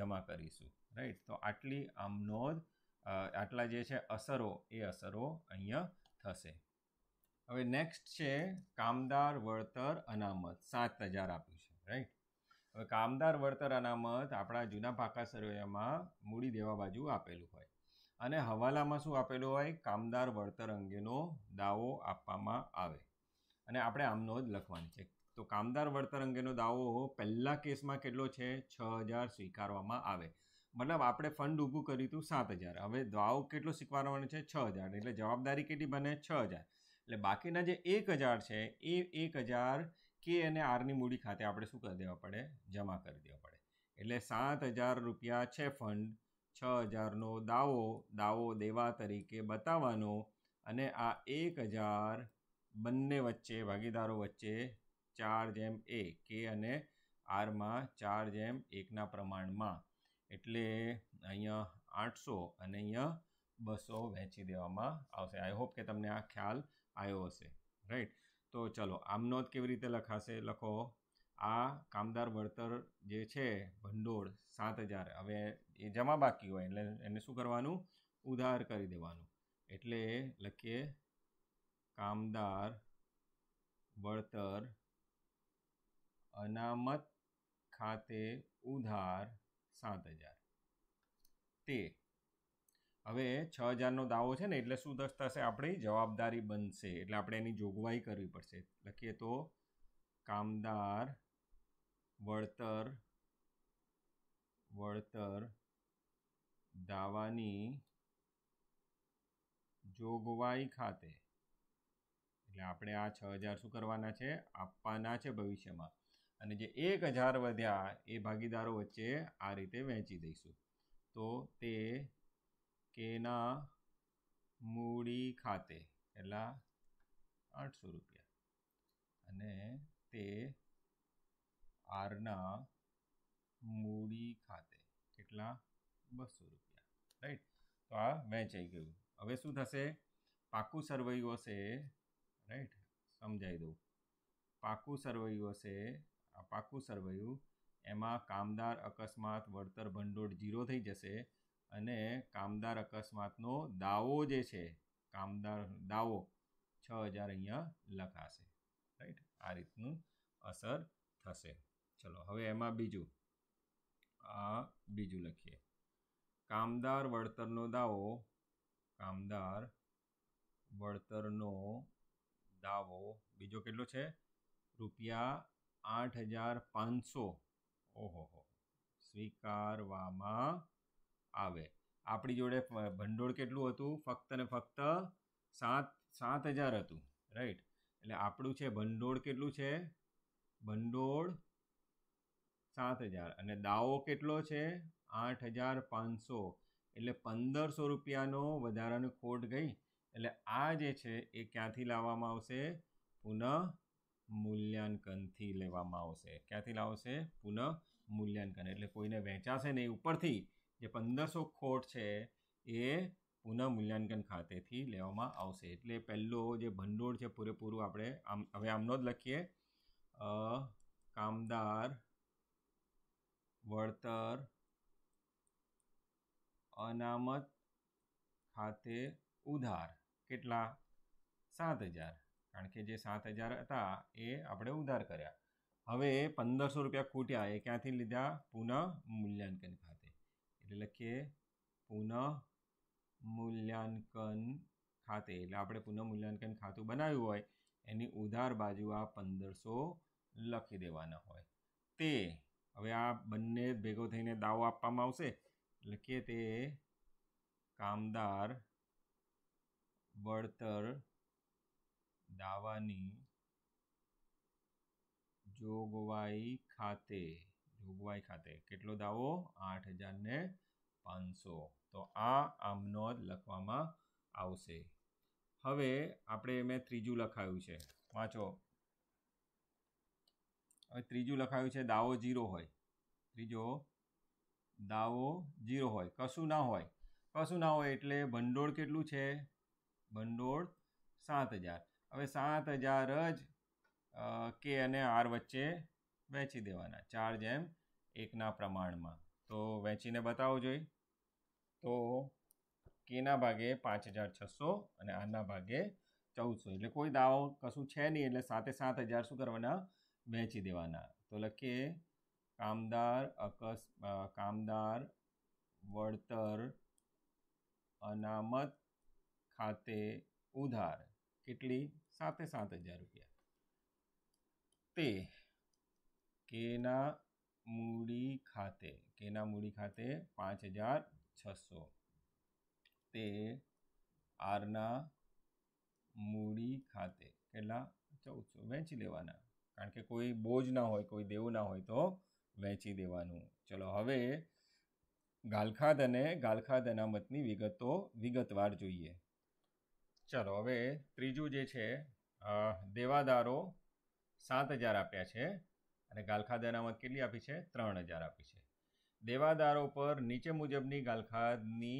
જમા કરીશું રાઈટ તો આટલી આમ નોંધ આટલા જે છે અસરો એ અસરો અહીંયા થશે હવે નેક્સ્ટ છે કામદાર વળતર અનામત સાત હજાર આપ્યું છે રાઈટ હવે કામદાર વળતર અનામત આપણા જૂના પાકા સરવૈયામાં મૂડી દેવા બાજુ આપેલું હોય અને હવાલામાં શું આપેલું હોય કામદાર વળતર અંગેનો દાવો આપવામાં આવે અને આપણે આમનો જ લખવાની છે તો કામદાર વળતર અંગેનો દાવો પહેલાં કેસમાં કેટલો છે છ હજાર સ્વીકારવામાં આવે મતલબ આપણે ફંડ ઊભું કર્યું હતું સાત હજાર હવે દાવો કેટલો સ્વીકારવાનો છે છ હજાર એટલે જવાબદારી કેટલી બને છ હજાર એટલે બાકીના જે એક હજાર છે એ એક હજાર કે અને આરની મૂડી ખાતે આપણે શું કરી દેવા પડે જમા કરી દેવા પડે એટલે સાત હજાર રૂપિયા છે ફંડ છ હજારનો દાવો દાવો દેવા તરીકે બતાવવાનો અને આ એક હજાર બંને વચ્ચે ભાગીદારો વચ્ચે ચાર જેમ એ કે અને આરમાં ચાર જેમ એકના પ્રમાણમાં એટલે અહીંયા આઠસો અને અહીંયા બસો વહેંચી દેવામાં આવશે આઈ હોપ કે તમને આ ખ્યાલ આવ્યો હશે રાઈટ તો ચલો આમનો જ કેવી રીતે લખાશે લખો આ કામદાર વળતર જે છે ભંડોળ સાત હજાર હવે એ જમા બાકી હોય એટલે એને શું કરવાનું ઉધાર કરી દેવાનું એટલે લખીએ કામદાર વળતર અનામત ખાતે ઉધાર સાત હજાર તે હવે છ હજારનો દાવો છે ને એટલે શું થશે આપણી જવાબદારી બનશે એટલે આપણે એની જોગવાઈ કરવી પડશે લખીએ તો કામદાર વળતર વળતર દાવાની જોગવાઈ ખાતે એટલે આપણે આ છ હજાર શું કરવાના છે આપવાના છે ભવિષ્યમાં અને જે એક હજાર વધ્યા એ ભાગીદારો વચ્ચે આ રીતે વહેંચી દઈશું તો તે કેના મૂડી ખાતે કેટલા આઠસો રૂપિયા અને તે આરના મૂડી ખાતે કેટલા બસો રૂપિયા રાઈટ તો આ વહેંચાઈ ગયું હવે શું થશે પાકું સરવૈયું હશે રાઈટ સમજાવી દઉં પાકું સરવૈયું હશે આ પાકું સરવૈયું એમાં કામદાર અકસ્માત વળતર ભંડોળ ઝીરો થઈ જશે અને કામદાર અકસ્માતનો દાવો જે છે કામદાર દાવો છ હજાર અહીંયા લખાશે રાઈટ આ રીતનું અસર થશે ચલો હવે એમાં બીજું આ બીજું લખીએ કામદાર વળતરનો દાવો કામદાર વળતરનો દાવો બીજો કેટલો છે રૂપિયા આઠ હજાર પાંચસો ઓહો હો સ્વીકારવામાં આવે આપણી જોડે ભંડોળ કેટલું હતું ફક્ત ને ફક્ત સાત સાત હજાર હતું રાઈટ એટલે આપણું છે ભંડોળ કેટલું છે ભંડોળ સાત હજાર અને દાવો કેટલો છે આઠ હજાર પાંચસો એટલે પંદરસો રૂપિયાનો વધારાની ખોટ ગઈ એટલે આ જે છે એ ક્યાંથી લાવવામાં આવશે પુનઃ મૂલ્યાંકનથી લેવામાં આવશે ક્યાંથી લાવશે પુનઃ મૂલ્યાંકન એટલે કોઈને વહેંચાશે નહીં ઉપરથી જે પંદરસો ખોટ છે એ પુનઃ મૂલ્યાંકન ખાતેથી લેવામાં આવશે એટલે પહેલો જે ભંડોળ છે પૂરેપૂરું આપણે આમ હવે આમનો જ લખીએ કામદાર વળતર અનામત ખાતે ઉધાર કેટલા સાત હજાર કારણ કે જે સાત હજાર હતા એ આપણે ઉધાર કર્યા હવે પંદરસો રૂપિયા ખૂટ્યા એ ક્યાંથી લીધા પુનઃ મૂલ્યાંકન ખાતે એટલે લખીએ પુનઃ મૂલ્યાંકન ખાતે એટલે આપણે પુનઃ મૂલ્યાંકન ખાતું બનાવ્યું હોય એની ઉધાર બાજુ આ પંદરસો લખી દેવાના હોય તે હવે આ બંને ભેગો થઈને દાવો આપવામાં આવશે લખીએ તે કામદાર વળતર દાવાની જોગવાઈ ખાતે જોગવાઈ ખાતે કેટલો દાવો આઠ હજારને પાંચસો તો આ આમનો જ લખવામાં આવશે હવે આપણે મેં ત્રીજું લખાયું છે વાંચો હવે ત્રીજું લખાયું છે દાવો જીરો હોય ત્રીજો દાવો જીરો હોય કશું ના હોય કશું ના હોય એટલે ભંડોળ કેટલું છે ભંડોળ સાત હજાર હવે સાત હજાર જ કે અને આર વચ્ચે વેચી દેવાના ચાર જેમ એકના પ્રમાણમાં તો વેચીને બતાવો જોઈએ તો કેના ભાગે પાંચ હજાર છસો અને આના ભાગે ચૌદસો એટલે કોઈ દાવો કશું છે નહીં એટલે સાતે સાત હજાર શું કરવાના વેચી દેવાના તો લખીએ કામદાર અકસ કામદાર વળતર અનામત ખાતે ઉધાર કેટલી સાતે સાત હજાર રૂપિયા તે કેના મૂડી ખાતે કેના મૂડી ખાતે પાંચ હજાર છસો તે આરના મૂડી ખાતે કેટલા ચૌદસો વહેંચી લેવાના કારણ કે કોઈ બોજ ના હોય કોઈ દેવું ના હોય તો વહેંચી દેવાનું ચલો હવે ગાલખાદ અને ગાલખાદ અનામતની વિગતો વિગતવાર જોઈએ ચલો હવે ત્રીજું જે છે દેવાદારો સાત હજાર આપ્યા છે અને ગાલખા દેનામાં કેટલી આપી છે ત્રણ હજાર આપી છે દેવાદારો પર નીચે મુજબની ગાલખાતની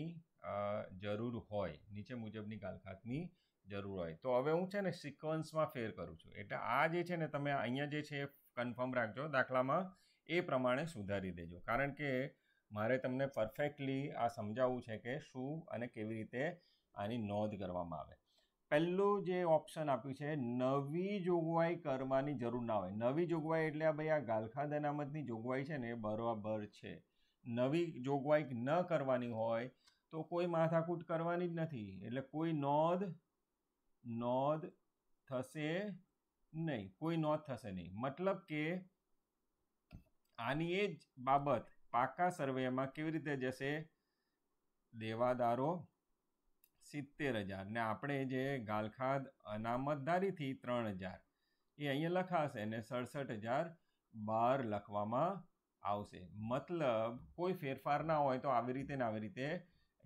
જરૂર હોય નીચે મુજબની ગાલખાતની જરૂર હોય તો હવે હું છે ને સિક્વન્સમાં ફેર કરું છું એટલે આ જે છે ને તમે અહીંયા જે છે એ કન્ફર્મ રાખજો દાખલામાં એ પ્રમાણે સુધારી દેજો કારણ કે મારે તમને પરફેક્ટલી આ સમજાવવું છે કે શું અને કેવી રીતે આની નોંધ કરવામાં આવે પહેલું જે ઓપ્શન આપ્યું છે નવી જોગવાઈ કરવાની જરૂર ના હોય નવી જોગવાઈ એટલે આ ભાઈ આ ગાલખા અનામતની જોગવાઈ છે ને એ બરોબર છે નવી જોગવાઈ ન કરવાની હોય તો કોઈ માથાકૂટ કરવાની જ નથી એટલે કોઈ નોંધ નોંધ થશે નહીં કોઈ નોંધ થશે નહીં મતલબ કે આની એ જ બાબત પાકા સર્વેમાં કેવી રીતે જશે દેવાદારો સિત્તેર હજાર ને આપણે જે ગાલખાદ અનામતદારીથી ત્રણ હજાર એ અહીંયા લખાશે ને સડસઠ હજાર બાર લખવામાં આવશે મતલબ કોઈ ફેરફાર ના હોય તો આવી રીતે ને આવી રીતે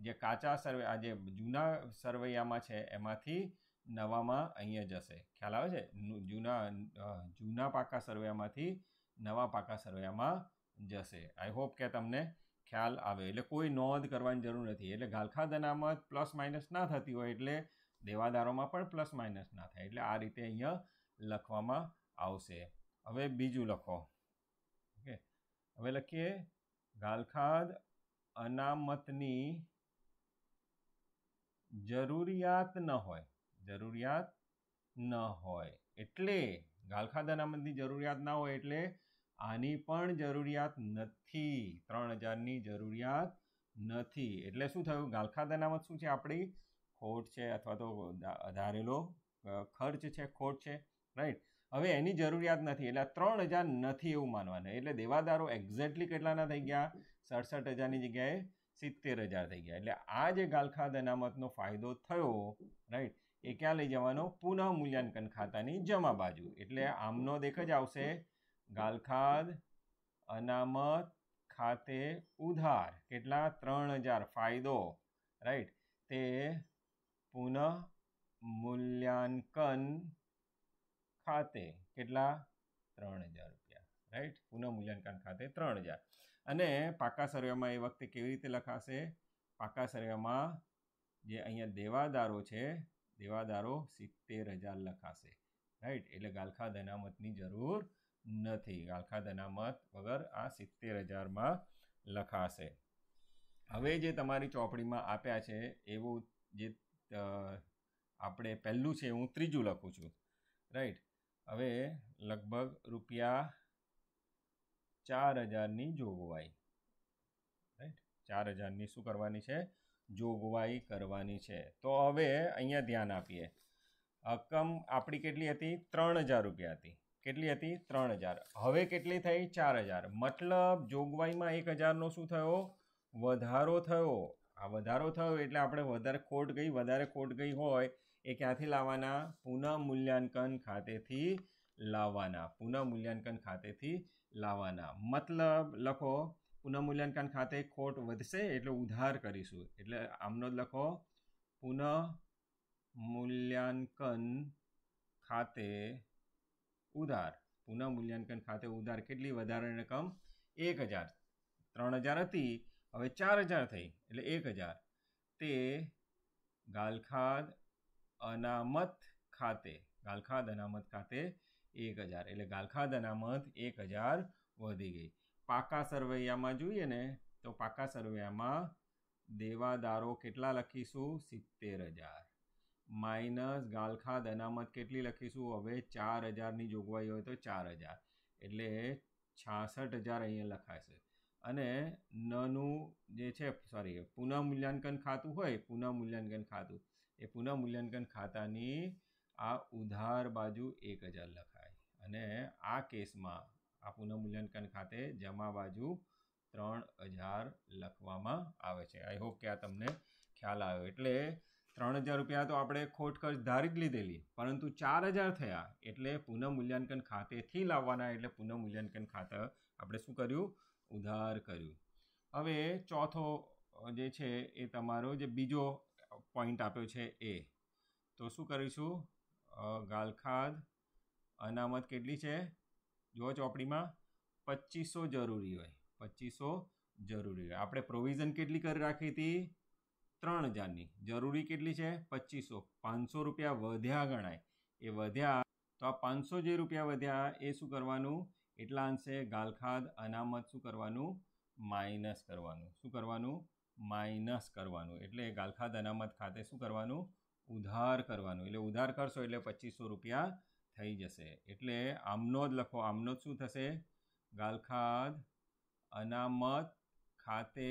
જે કાચા સર્વે આ જે જૂના સરવૈયામાં છે એમાંથી નવામાં અહીંયા જશે ખ્યાલ આવે છે જૂના જૂના પાકા સરવૈયામાંથી નવા પાકા સરવૈયામાં જશે આઈ હોપ કે તમને ખ્યાલ આવે એટલે કોઈ નોંધ કરવાની જરૂર નથી એટલે ગાલખા અનામત પ્લસ માઇનસ ના થતી હોય એટલે દેવાદારોમાં પણ પ્લસ માઇનસ ના થાય એટલે આ રીતે અહીંયા લખવામાં આવશે હવે બીજું લખો ઓકે હવે લખીએ ગાલખાદ અનામતની જરૂરિયાત ન હોય જરૂરિયાત ન હોય એટલે ગાલખાદ અનામતની જરૂરિયાત ના હોય એટલે આની પણ જરૂરિયાત નથી ત્રણ હજારની જરૂરિયાત નથી એટલે શું થયું ગાલખા અનામત શું છે આપણી ખોટ છે અથવા તો અધારેલો ખર્ચ છે ખોટ છે રાઈટ હવે એની જરૂરિયાત નથી એટલે ત્રણ હજાર નથી એવું માનવાનું એટલે દેવાદારો એક્ઝેક્ટલી કેટલાના થઈ ગયા સડસઠ હજારની જગ્યાએ સિત્તેર હજાર થઈ ગયા એટલે આ જે ગાલખા અનામતનો ફાયદો થયો રાઈટ એ ક્યાં લઈ જવાનો પુનઃ મૂલ્યાંકન ખાતાની જમા બાજુ એટલે આમનો દેખ જ આવશે ગાલખાદ અનામત ખાતે ઉધાર કેટલા ત્રણ હજાર ફાયદો રાઈટ તે પુનઃ મૂલ્યાંકન ખાતે કેટલા ત્રણ હજાર રૂપિયા રાઈટ પુનઃ મૂલ્યાંકન ખાતે ત્રણ હજાર અને પાકા સર્વેમાં એ વખતે કેવી રીતે લખાશે પાકા સર્વેમાં જે અહીંયા દેવાદારો છે દેવાદારો સિત્તેર હજાર લખાશે રાઈટ એટલે ગાલખાદ અનામતની જરૂર નથી ગાળખાદાના મત વગર આ સિત્તેર હજારમાં લખાશે હવે જે તમારી ચોપડીમાં આપ્યા છે એવું જે આપણે પહેલું છે હું ત્રીજું લખું છું રાઈટ હવે લગભગ રૂપિયા ચાર હજારની જોગવાઈ રાઈટ ચાર હજારની શું કરવાની છે જોગવાઈ કરવાની છે તો હવે અહીંયા ધ્યાન આપીએ રકમ આપણી કેટલી હતી ત્રણ હજાર રૂપિયા હતી કેટલી હતી ત્રણ હજાર હવે કેટલી થઈ ચાર હજાર મતલબ જોગવાઈમાં એક હજારનો શું થયો વધારો થયો આ વધારો થયો એટલે આપણે વધારે ખોટ ગઈ વધારે ખોટ ગઈ હોય એ ક્યાંથી લાવવાના પુનઃ મૂલ્યાંકન ખાતેથી લાવવાના પુનઃ મૂલ્યાંકન ખાતેથી લાવવાના મતલબ લખો પુનઃમૂલ્યાંકન ખાતે ખોટ વધશે એટલે ઉધાર કરીશું એટલે આમનો જ લખો પુનઃ મૂલ્યાંકન ખાતે ઉધાર પુનઃ મૂલ્યાંકન ખાતે ઉધાર કેટલી વધારાની રકમ એક હજાર ત્રણ હજાર હતી હવે ચાર હજાર થઈ એટલે એક હજાર તે ગાલખાદ અનામત ખાતે ગાલખાદ અનામત ખાતે એક હજાર એટલે ગાલખાદ અનામત એક હજાર વધી ગઈ પાકા સરવૈયામાં જોઈએ ને તો પાકા સરવૈયામાં દેવાદારો કેટલા લખીશું સિત્તેર હજાર માઇનસ ગાલખાદ અનામત કેટલી લખીશું હવે ચાર હજારની જોગવાઈ હોય તો ચાર હજાર એટલે છાસઠ હજાર અહીંયા લખાશે અને નનું જે છે સોરી પુનઃમૂલ્યાંકન ખાતું હોય પુનઃમૂલ્યાંકન ખાતું એ પુનઃમૂલ્યાંકન ખાતાની આ ઉધાર બાજુ એક હજાર લખાય અને આ કેસમાં આ પુનઃમૂલ્યાંકન ખાતે જમા બાજુ ત્રણ હજાર લખવામાં આવે છે આઈ હોપ કે આ તમને ખ્યાલ આવ્યો એટલે ત્રણ હજાર રૂપિયા તો આપણે ખોટ ખર્ચ ધારી જ લીધેલી પરંતુ ચાર હજાર થયા એટલે પુનઃમૂલ્યાંકન ખાતેથી લાવવાના એટલે પુનઃમૂલ્યાંકન ખાતા આપણે શું કર્યું ઉધાર કર્યું હવે ચોથો જે છે એ તમારો જે બીજો પોઈન્ટ આપ્યો છે એ તો શું કરીશું ગાલખાદ અનામત કેટલી છે જુઓ ચોપડીમાં પચીસો જરૂરી હોય પચીસો જરૂરી હોય આપણે પ્રોવિઝન કેટલી કરી રાખી હતી ત્રણ હજારની જરૂરી કેટલી છે પચીસો પાંચસો રૂપિયા વધ્યા ગણાય એ વધ્યા તો આ પાંચસો જે રૂપિયા વધ્યા એ શું કરવાનું એટલા અંશે ગાલખાદ અનામત શું કરવાનું માઇનસ કરવાનું શું કરવાનું માઇનસ કરવાનું એટલે ગાલખાદ અનામત ખાતે શું કરવાનું ઉધાર કરવાનું એટલે ઉધાર કરશો એટલે પચીસો રૂપિયા થઈ જશે એટલે આમનો જ લખો આમનો જ શું થશે ગાલખાદ અનામત ખાતે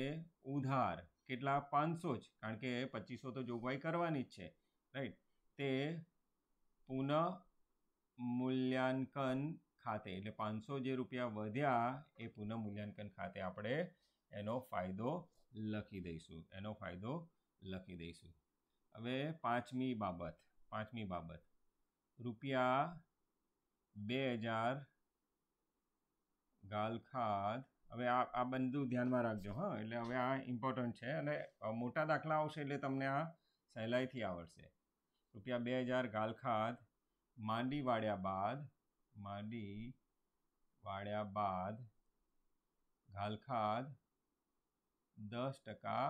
ઉધાર કેટલા પાંચસો જ કારણ કે પચીસો તો જોગવાઈ કરવાની જ છે રાઈટ તે પુનઃ મૂલ્યાંકન ખાતે એટલે પાંચસો જે રૂપિયા વધ્યા એ પુનઃ મૂલ્યાંકન ખાતે આપણે એનો ફાયદો લખી દઈશું એનો ફાયદો લખી દઈશું હવે પાંચમી બાબત પાંચમી બાબત રૂપિયા બે હજાર ગાલખાદ હવે આ આ બધું ધ્યાનમાં રાખજો હા એટલે હવે આ ઇમ્પોર્ટન્ટ છે અને મોટા દાખલા આવશે એટલે તમને આ સહેલાઈથી આવડશે રૂપિયા બે હજાર ગાલખાદ માંડી વાળ્યા બાદ માંડી વાળ્યા બાદ ઘાલખાદ દસ ટકા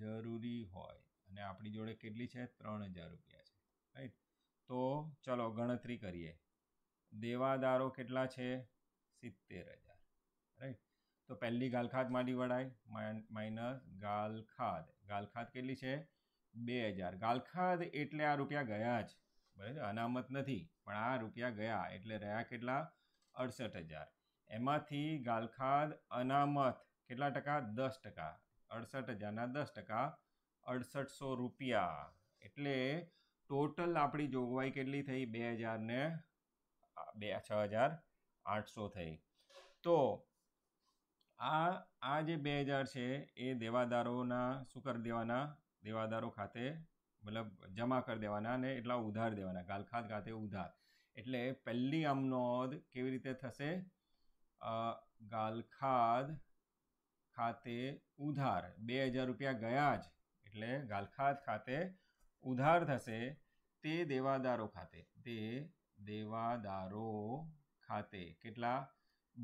જરૂરી હોય અને આપણી જોડે કેટલી છે ત્રણ હજાર રૂપિયા છે રાઈટ તો ચલો ગણતરી કરીએ દેવાદારો કેટલા છે સિત્તેર હજાર રાઈટ તો પહેલી ગાલખાત માંડી વળાય માઇનસ ગાલખાદ ગાલખાત કેટલી છે બે હજાર ગાલખાદ એટલે આ રૂપિયા ગયા જ બરાબર અનામત નથી પણ આ રૂપિયા ગયા એટલે રહ્યા કેટલા અડસઠ હજાર એમાંથી ગાલખાદ અનામત કેટલા ટકા દસ ટકા અડસઠ હજારના દસ ટકા અડસઠસો રૂપિયા એટલે ટોટલ આપણી જોગવાઈ કેટલી થઈ બે હજારને બે છ હજાર આઠસો થઈ તો આ આ જે બે હજાર છે એ દેવાદારોના શું કરી દેવાના દેવાદારો ખાતે મતલબ જમા કરી દેવાના અને એટલા ઉધાર દેવાના ગાલખાત ખાતે ઉધાર એટલે પહેલી અમનોદ કેવી રીતે થશે ગાલખાદ ખાતે ઉધાર બે હજાર રૂપિયા ગયા જ એટલે ગાલખાત ખાતે ઉધાર થશે તે દેવાદારો ખાતે તે દેવાદારો ખાતે કેટલા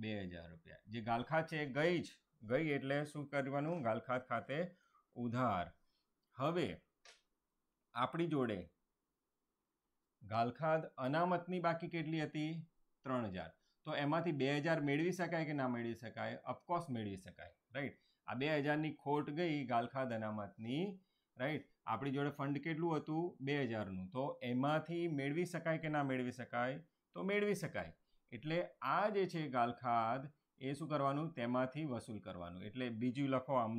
બે હજાર રૂપિયા જે ગાલખાત છે એ ગઈ જ ગઈ એટલે શું કરવાનું ગાલખાત ખાતે ઉધાર હવે આપણી જોડે ગાલખાદ અનામતની બાકી કેટલી હતી ત્રણ હજાર તો એમાંથી બે હજાર મેળવી શકાય કે ના મેળવી શકાય અફકોર્સ મેળવી શકાય રાઈટ આ બે હજારની ખોટ ગઈ ગાલખાદ અનામતની રાઈટ આપણી જોડે ફંડ કેટલું હતું બે હજારનું તો એમાંથી મેળવી શકાય કે ના મેળવી શકાય તો મેળવી શકાય એટલે આ જે છે ગાલખાદ એ શું કરવાનું તેમાંથી વસૂલ કરવાનું એટલે બીજું લખો આમ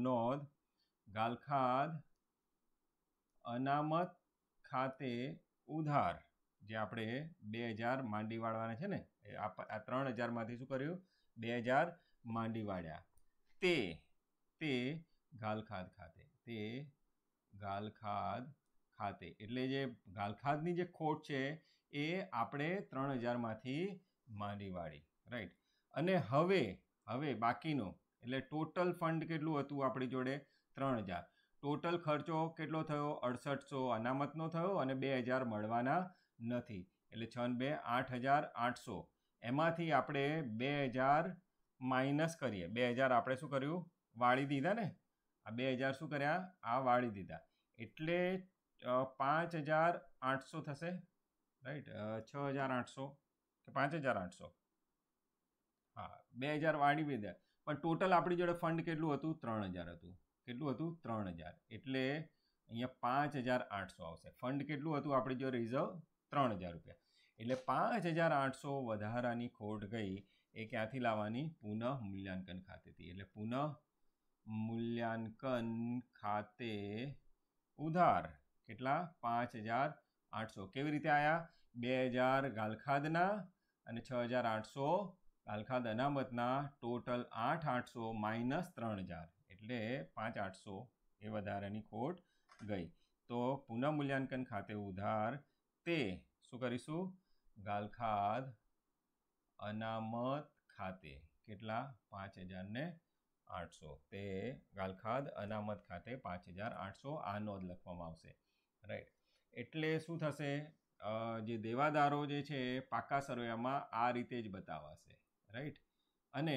ગાલખાદ અનામત ખાતે ઉધાર જે આપણે બે હજાર માંડી વાળવાના છે ને આ ત્રણ હજારમાંથી શું કર્યું બે હજાર માંડી વાળ્યા તે તે ગાલખાદ ખાતે તે ગાલખાદ ખાતે એટલે જે ગાલખાદની જે ખોટ છે એ આપણે ત્રણ હજારમાંથી માંડીવાળી રાઈટ અને હવે હવે બાકીનો એટલે ટોટલ ફંડ કેટલું હતું આપણી જોડે ત્રણ હજાર ટોટલ ખર્ચો કેટલો થયો અડસઠસો અનામતનો થયો અને બે હજાર મળવાના નથી એટલે છ બે આઠ હજાર આઠસો એમાંથી આપણે બે હજાર માઇનસ કરીએ બે હજાર આપણે શું કર્યું વાળી દીધા ને આ બે હજાર શું કર્યા આ વાળી દીધા એટલે પાંચ હજાર આઠસો થશે રાઈટ છ હજાર આઠસો પાંચ હજાર આઠસો હા બે હજાર વાળી બે હજાર પણ ટોટલ આપણી જોડે ફંડ કેટલું હતું ત્રણ હજાર હતું કેટલું હતું ત્રણ હજાર એટલે અહીંયા પાંચ હજાર આઠસો આવશે ફંડ કેટલું હતું આપણી જોડે રિઝર્વ ત્રણ હજાર રૂપિયા એટલે પાંચ હજાર આઠસો વધારાની ખોટ ગઈ એ ક્યાંથી લાવવાની પુનઃ મૂલ્યાંકન ખાતેથી એટલે પુનઃ મૂલ્યાંકન ખાતે ઉધાર કેટલા પાંચ હજાર આઠસો કેવી રીતે આવ્યા બે હજાર ગાલખાદના અને છ હજાર આઠસો કાલખાદ અનામતના ટોટલ આઠ આઠસો માઇનસ ત્રણ હજાર એટલે પાંચ આઠસો એ વધારાની ખોટ ગઈ તો પુનઃમૂલ્યાંકન ખાતે ઉધાર તે શું કરીશું ગાલખાદ અનામત ખાતે કેટલા પાંચ હજારને આઠસો તે ગાલખાદ અનામત ખાતે પાંચ હજાર આઠસો આ નોંધ લખવામાં આવશે રાઈટ એટલે શું થશે જે દેવાદારો જે છે પાક્કા સરવૈયામાં આ રીતે જ બતાવાશે રાઈટ અને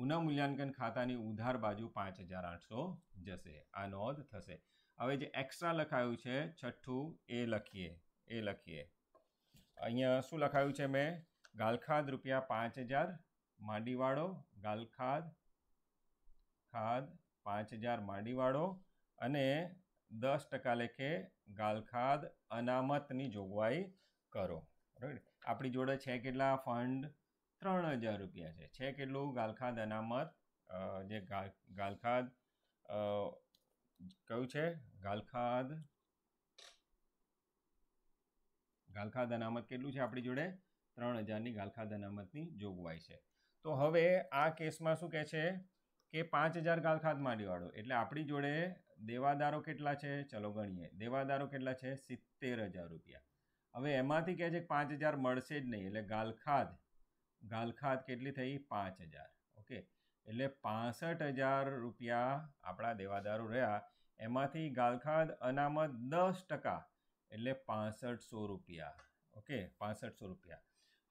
પુનઃમૂલ્યાંકન ખાતાની ઉધાર બાજુ પાંચ હજાર આઠસો જશે આ નોંધ થશે હવે જે એક્સ્ટ્રા લખાયું છે છઠ્ઠું એ લખીએ એ લખીએ અહીંયા શું લખાયું છે મેં ગાલખાદ રૂપિયા પાંચ હજાર માંડીવાળો ગાલખાદ ખાદ પાંચ હજાર માંડીવાળો અને દસ ટકા લેખે ગાલખાદ અનામતની જોગવાઈ કરો બરાબર આપણી જોડે છે કેટલા ફંડ ત્રણ હજાર રૂપિયા છે છે કેટલું ગાલખાદ અનામત જે ગાલખાદ કયું છે ગાલખાદ ગાલખાદ અનામત કેટલું છે આપણી જોડે ત્રણ હજારની ગાલખાદ અનામતની જોગવાઈ છે તો હવે આ કેસમાં શું કહે છે કે પાંચ હજાર ગાલખાદ માંડીવાળો એટલે આપણી જોડે દેવાદારો કેટલા છે ચલો ગણીએ દેવાદારો કેટલા છે સિત્તેર હજાર રૂપિયા હવે એમાંથી કહે છે પાંચ હજાર મળશે જ નહીં એટલે ગાલખાદ ગાલખાદ કેટલી થઈ પાંચ હજાર ઓકે એટલે પાસઠ હજાર રૂપિયા આપણા દેવાદારો રહ્યા એમાંથી ગાલખાદ અનામત દસ ટકા એટલે પાસઠસો રૂપિયા ઓકે પાસઠસો રૂપિયા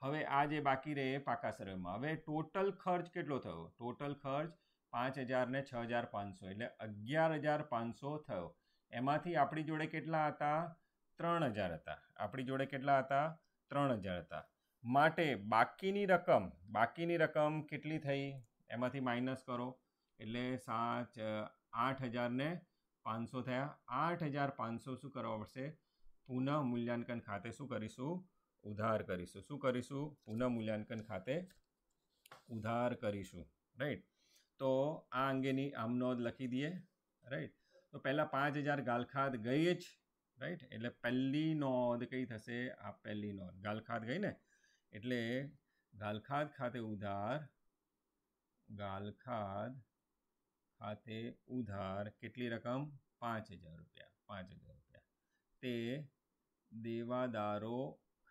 હવે આ જે બાકી રહે પાકા સર્વેમાં હવે ટોટલ ખર્ચ કેટલો થયો ટોટલ ખર્ચ પાંચ હજાર ને છ હજાર પાંચસો એટલે અગિયાર હજાર પાંચસો થયો એમાંથી આપણી જોડે કેટલા હતા ત્રણ હજાર હતા આપણી જોડે કેટલા હતા ત્રણ હજાર હતા માટે બાકીની રકમ બાકીની રકમ કેટલી થઈ એમાંથી માઇનસ કરો એટલે સાત આઠ હજારને પાંચસો થયા આઠ હજાર પાંચસો શું કરવા પડશે પુનઃ મૂલ્યાંકન ખાતે શું કરીશું ઉધાર કરીશું શું કરીશું પુનઃ મૂલ્યાંકન ખાતે ઉધાર કરીશું રાઈટ તો આ અંગેની આમ નોંધ લખી દઈએ રાઈટ તો પહેલાં પાંચ હજાર ગાલખાત ગઈ જ રાઈટ એટલે પહેલી નોંધ કઈ થશે આ પહેલી નોંધ ગાલખાત ગઈ ને એટલે ગાલખાદ ખાતે ઉધાર ગાલખાત ખાતે ઉધાર કેટલી રકમ પાંચ હજાર રૂપિયા પાંચ હજાર રૂપિયા તે દેવાદારો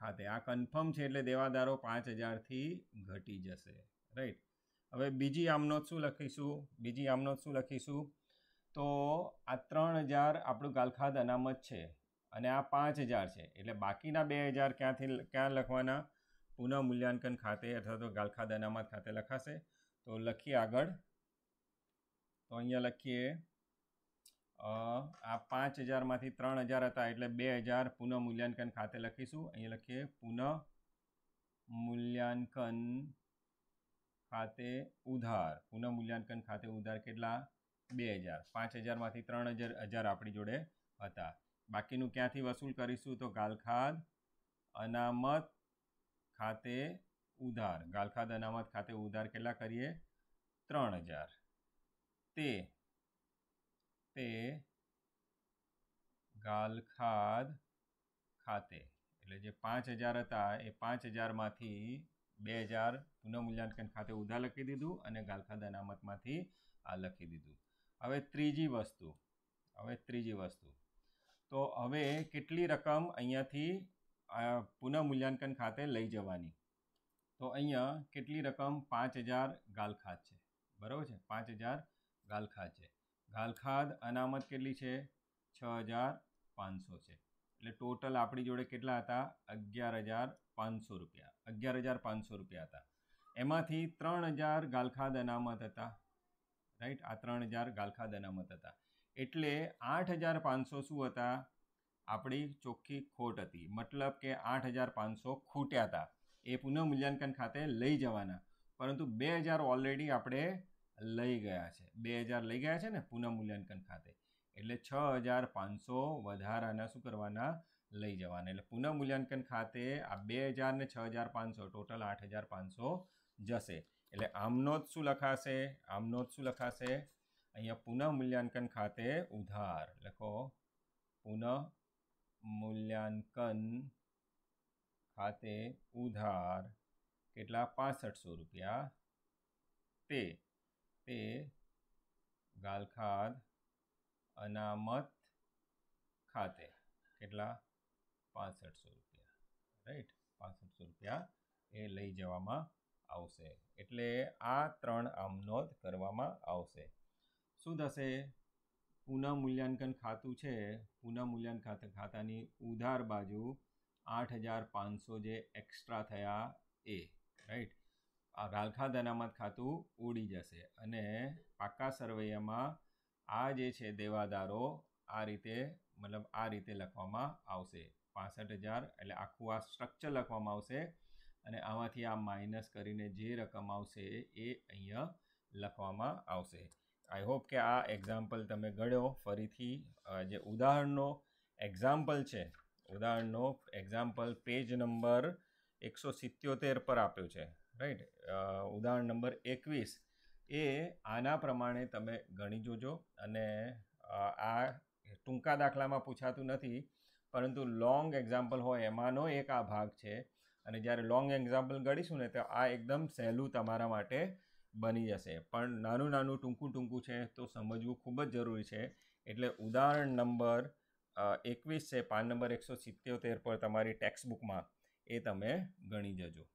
ખાતે આ કન્ફર્મ છે એટલે દેવાદારો પાંચ હજારથી ઘટી જશે રાઈટ હવે બીજી આમનોંધ શું લખીશું બીજી આમનોંધ શું લખીશું તો આ ત્રણ હજાર આપણું ગાલખાદ અનામત છે અને આ પાંચ હજાર છે એટલે બાકીના બે હજાર ક્યાંથી ક્યાં લખવાના પુનઃ મૂલ્યાંકન ખાતે અથવા તો ગાલખાદ અનામત ખાતે લખાશે તો લખીએ આગળ તો અહીંયા લખીએ આ પાંચ હજારમાંથી ત્રણ હજાર હતા એટલે બે હજાર પુનઃ મૂલ્યાંકન ખાતે લખીશું અહીંયા લખીએ પુનઃ મૂલ્યાંકન ખાતે ઉધાર પુનઃમૂલ્યાંકન ખાતે ઉધાર કેટલા બે હજાર પાંચ હજારમાંથી ત્રણ હજાર હજાર આપણી જોડે હતા બાકીનું ક્યાંથી વસૂલ કરીશું તો ગાલખાદ અનામત ખાતે ઉધાર ગાલખાદ અનામત ખાતે ઉધાર કેટલા કરીએ ત્રણ હજાર તે તે ગાલખાદ ખાતે એટલે જે પાંચ હજાર હતા એ પાંચ હજારમાંથી બે હજાર પુનઃમૂલ્યાંકન ખાતે ઉધા લખી દીધું અને ગાલખાદ અનામતમાંથી આ લખી દીધું હવે ત્રીજી વસ્તુ હવે ત્રીજી વસ્તુ તો હવે કેટલી રકમ અહીંયાથી પુનઃમૂલ્યાંકન ખાતે લઈ જવાની તો અહીંયા કેટલી રકમ પાંચ હજાર ગાલખાદ છે બરાબર છે પાંચ હજાર ગાલખાદ છે ગાલખાદ અનામત કેટલી છે છ હજાર પાંચસો છે એટલે ટોટલ આપણી જોડે કેટલા હતા અગિયાર હજાર પાંચસો રૂપિયા અગિયાર હજાર પાંચસો રૂપિયા હતા એમાંથી ત્રણ હજાર ગાલખાદ અનામત હતા રાઈટ આ ત્રણ હજાર ગાલખાદ અનામત હતા એટલે આઠ હજાર પાંચસો શું હતા આપણી ચોખ્ખી ખોટ હતી મતલબ કે આઠ હજાર પાંચસો ખૂટ્યા હતા એ પુનઃમૂલ્યાંકન ખાતે લઈ જવાના પરંતુ બે હજાર ઓલરેડી આપણે લઈ ગયા છે બે હજાર લઈ ગયા છે ને પુનઃમૂલ્યાંકન ખાતે એટલે છ હજાર પાંચસો વધારાના શું કરવાના ले जावाने એટલે પુન મૂલ્યાંકન ખાતે આ 2000 ને 6500 ટોટલ 8500 જશે એટલે આમ નોટ શું લખાશે આમ નોટ શું લખાશે અહીંયા પુન મૂલ્યાંકન ખાતે ઉધાર લખો પુન મૂલ્યાંકન ખાતે ઉધાર કેટલા 6500 રૂપિયા તે તે ગાલખાદ અનામત ખાતે કેટલા પાંસઠસો રૂપિયા રાઈટ પાંસઠસો રૂપિયા એ લઈ જવામાં આવશે એટલે આ ત્રણ આમ નોંધ કરવામાં આવશે શું થશે પુનઃમૂલ્યાંકન ખાતું છે પુનઃ મૂલ્યાંકન ખાતાની ઉધાર બાજુ આઠ હજાર પાંચસો જે એક્સ્ટ્રા થયા એ રાઈટ આ રાલખા અનામત ખાતું ઉડી જશે અને પાક્કા સરવૈયામાં આ જે છે દેવાદારો આ રીતે મતલબ આ રીતે લખવામાં આવશે પાસઠ હજાર એટલે આખું આ સ્ટ્રક્ચર લખવામાં આવશે અને આમાંથી આ માઇનસ કરીને જે રકમ આવશે એ અહીંયા લખવામાં આવશે આઈ હોપ કે આ એક્ઝામ્પલ તમે ગણ્યો ફરીથી જે ઉદાહરણનો એક્ઝામ્પલ છે ઉદાહરણનો એક્ઝામ્પલ પેજ નંબર એકસો સિત્યોતેર પર આપ્યો છે રાઈટ ઉદાહરણ નંબર એકવીસ એ આના પ્રમાણે તમે ગણી જોજો અને આ ટૂંકા દાખલામાં પૂછાતું નથી પરંતુ લોંગ એક્ઝામ્પલ હોય એમાંનો એક આ ભાગ છે અને જ્યારે લોંગ એક્ઝામ્પલ ગણીશું ને તો આ એકદમ સહેલું તમારા માટે બની જશે પણ નાનું નાનું ટૂંકું ટૂંકું છે તો સમજવું ખૂબ જ જરૂરી છે એટલે ઉદાહરણ નંબર એકવીસ છે પાન નંબર એકસો સિત્યોતેર પર તમારી ટેક્સ્ટબુકમાં એ તમે ગણી જજો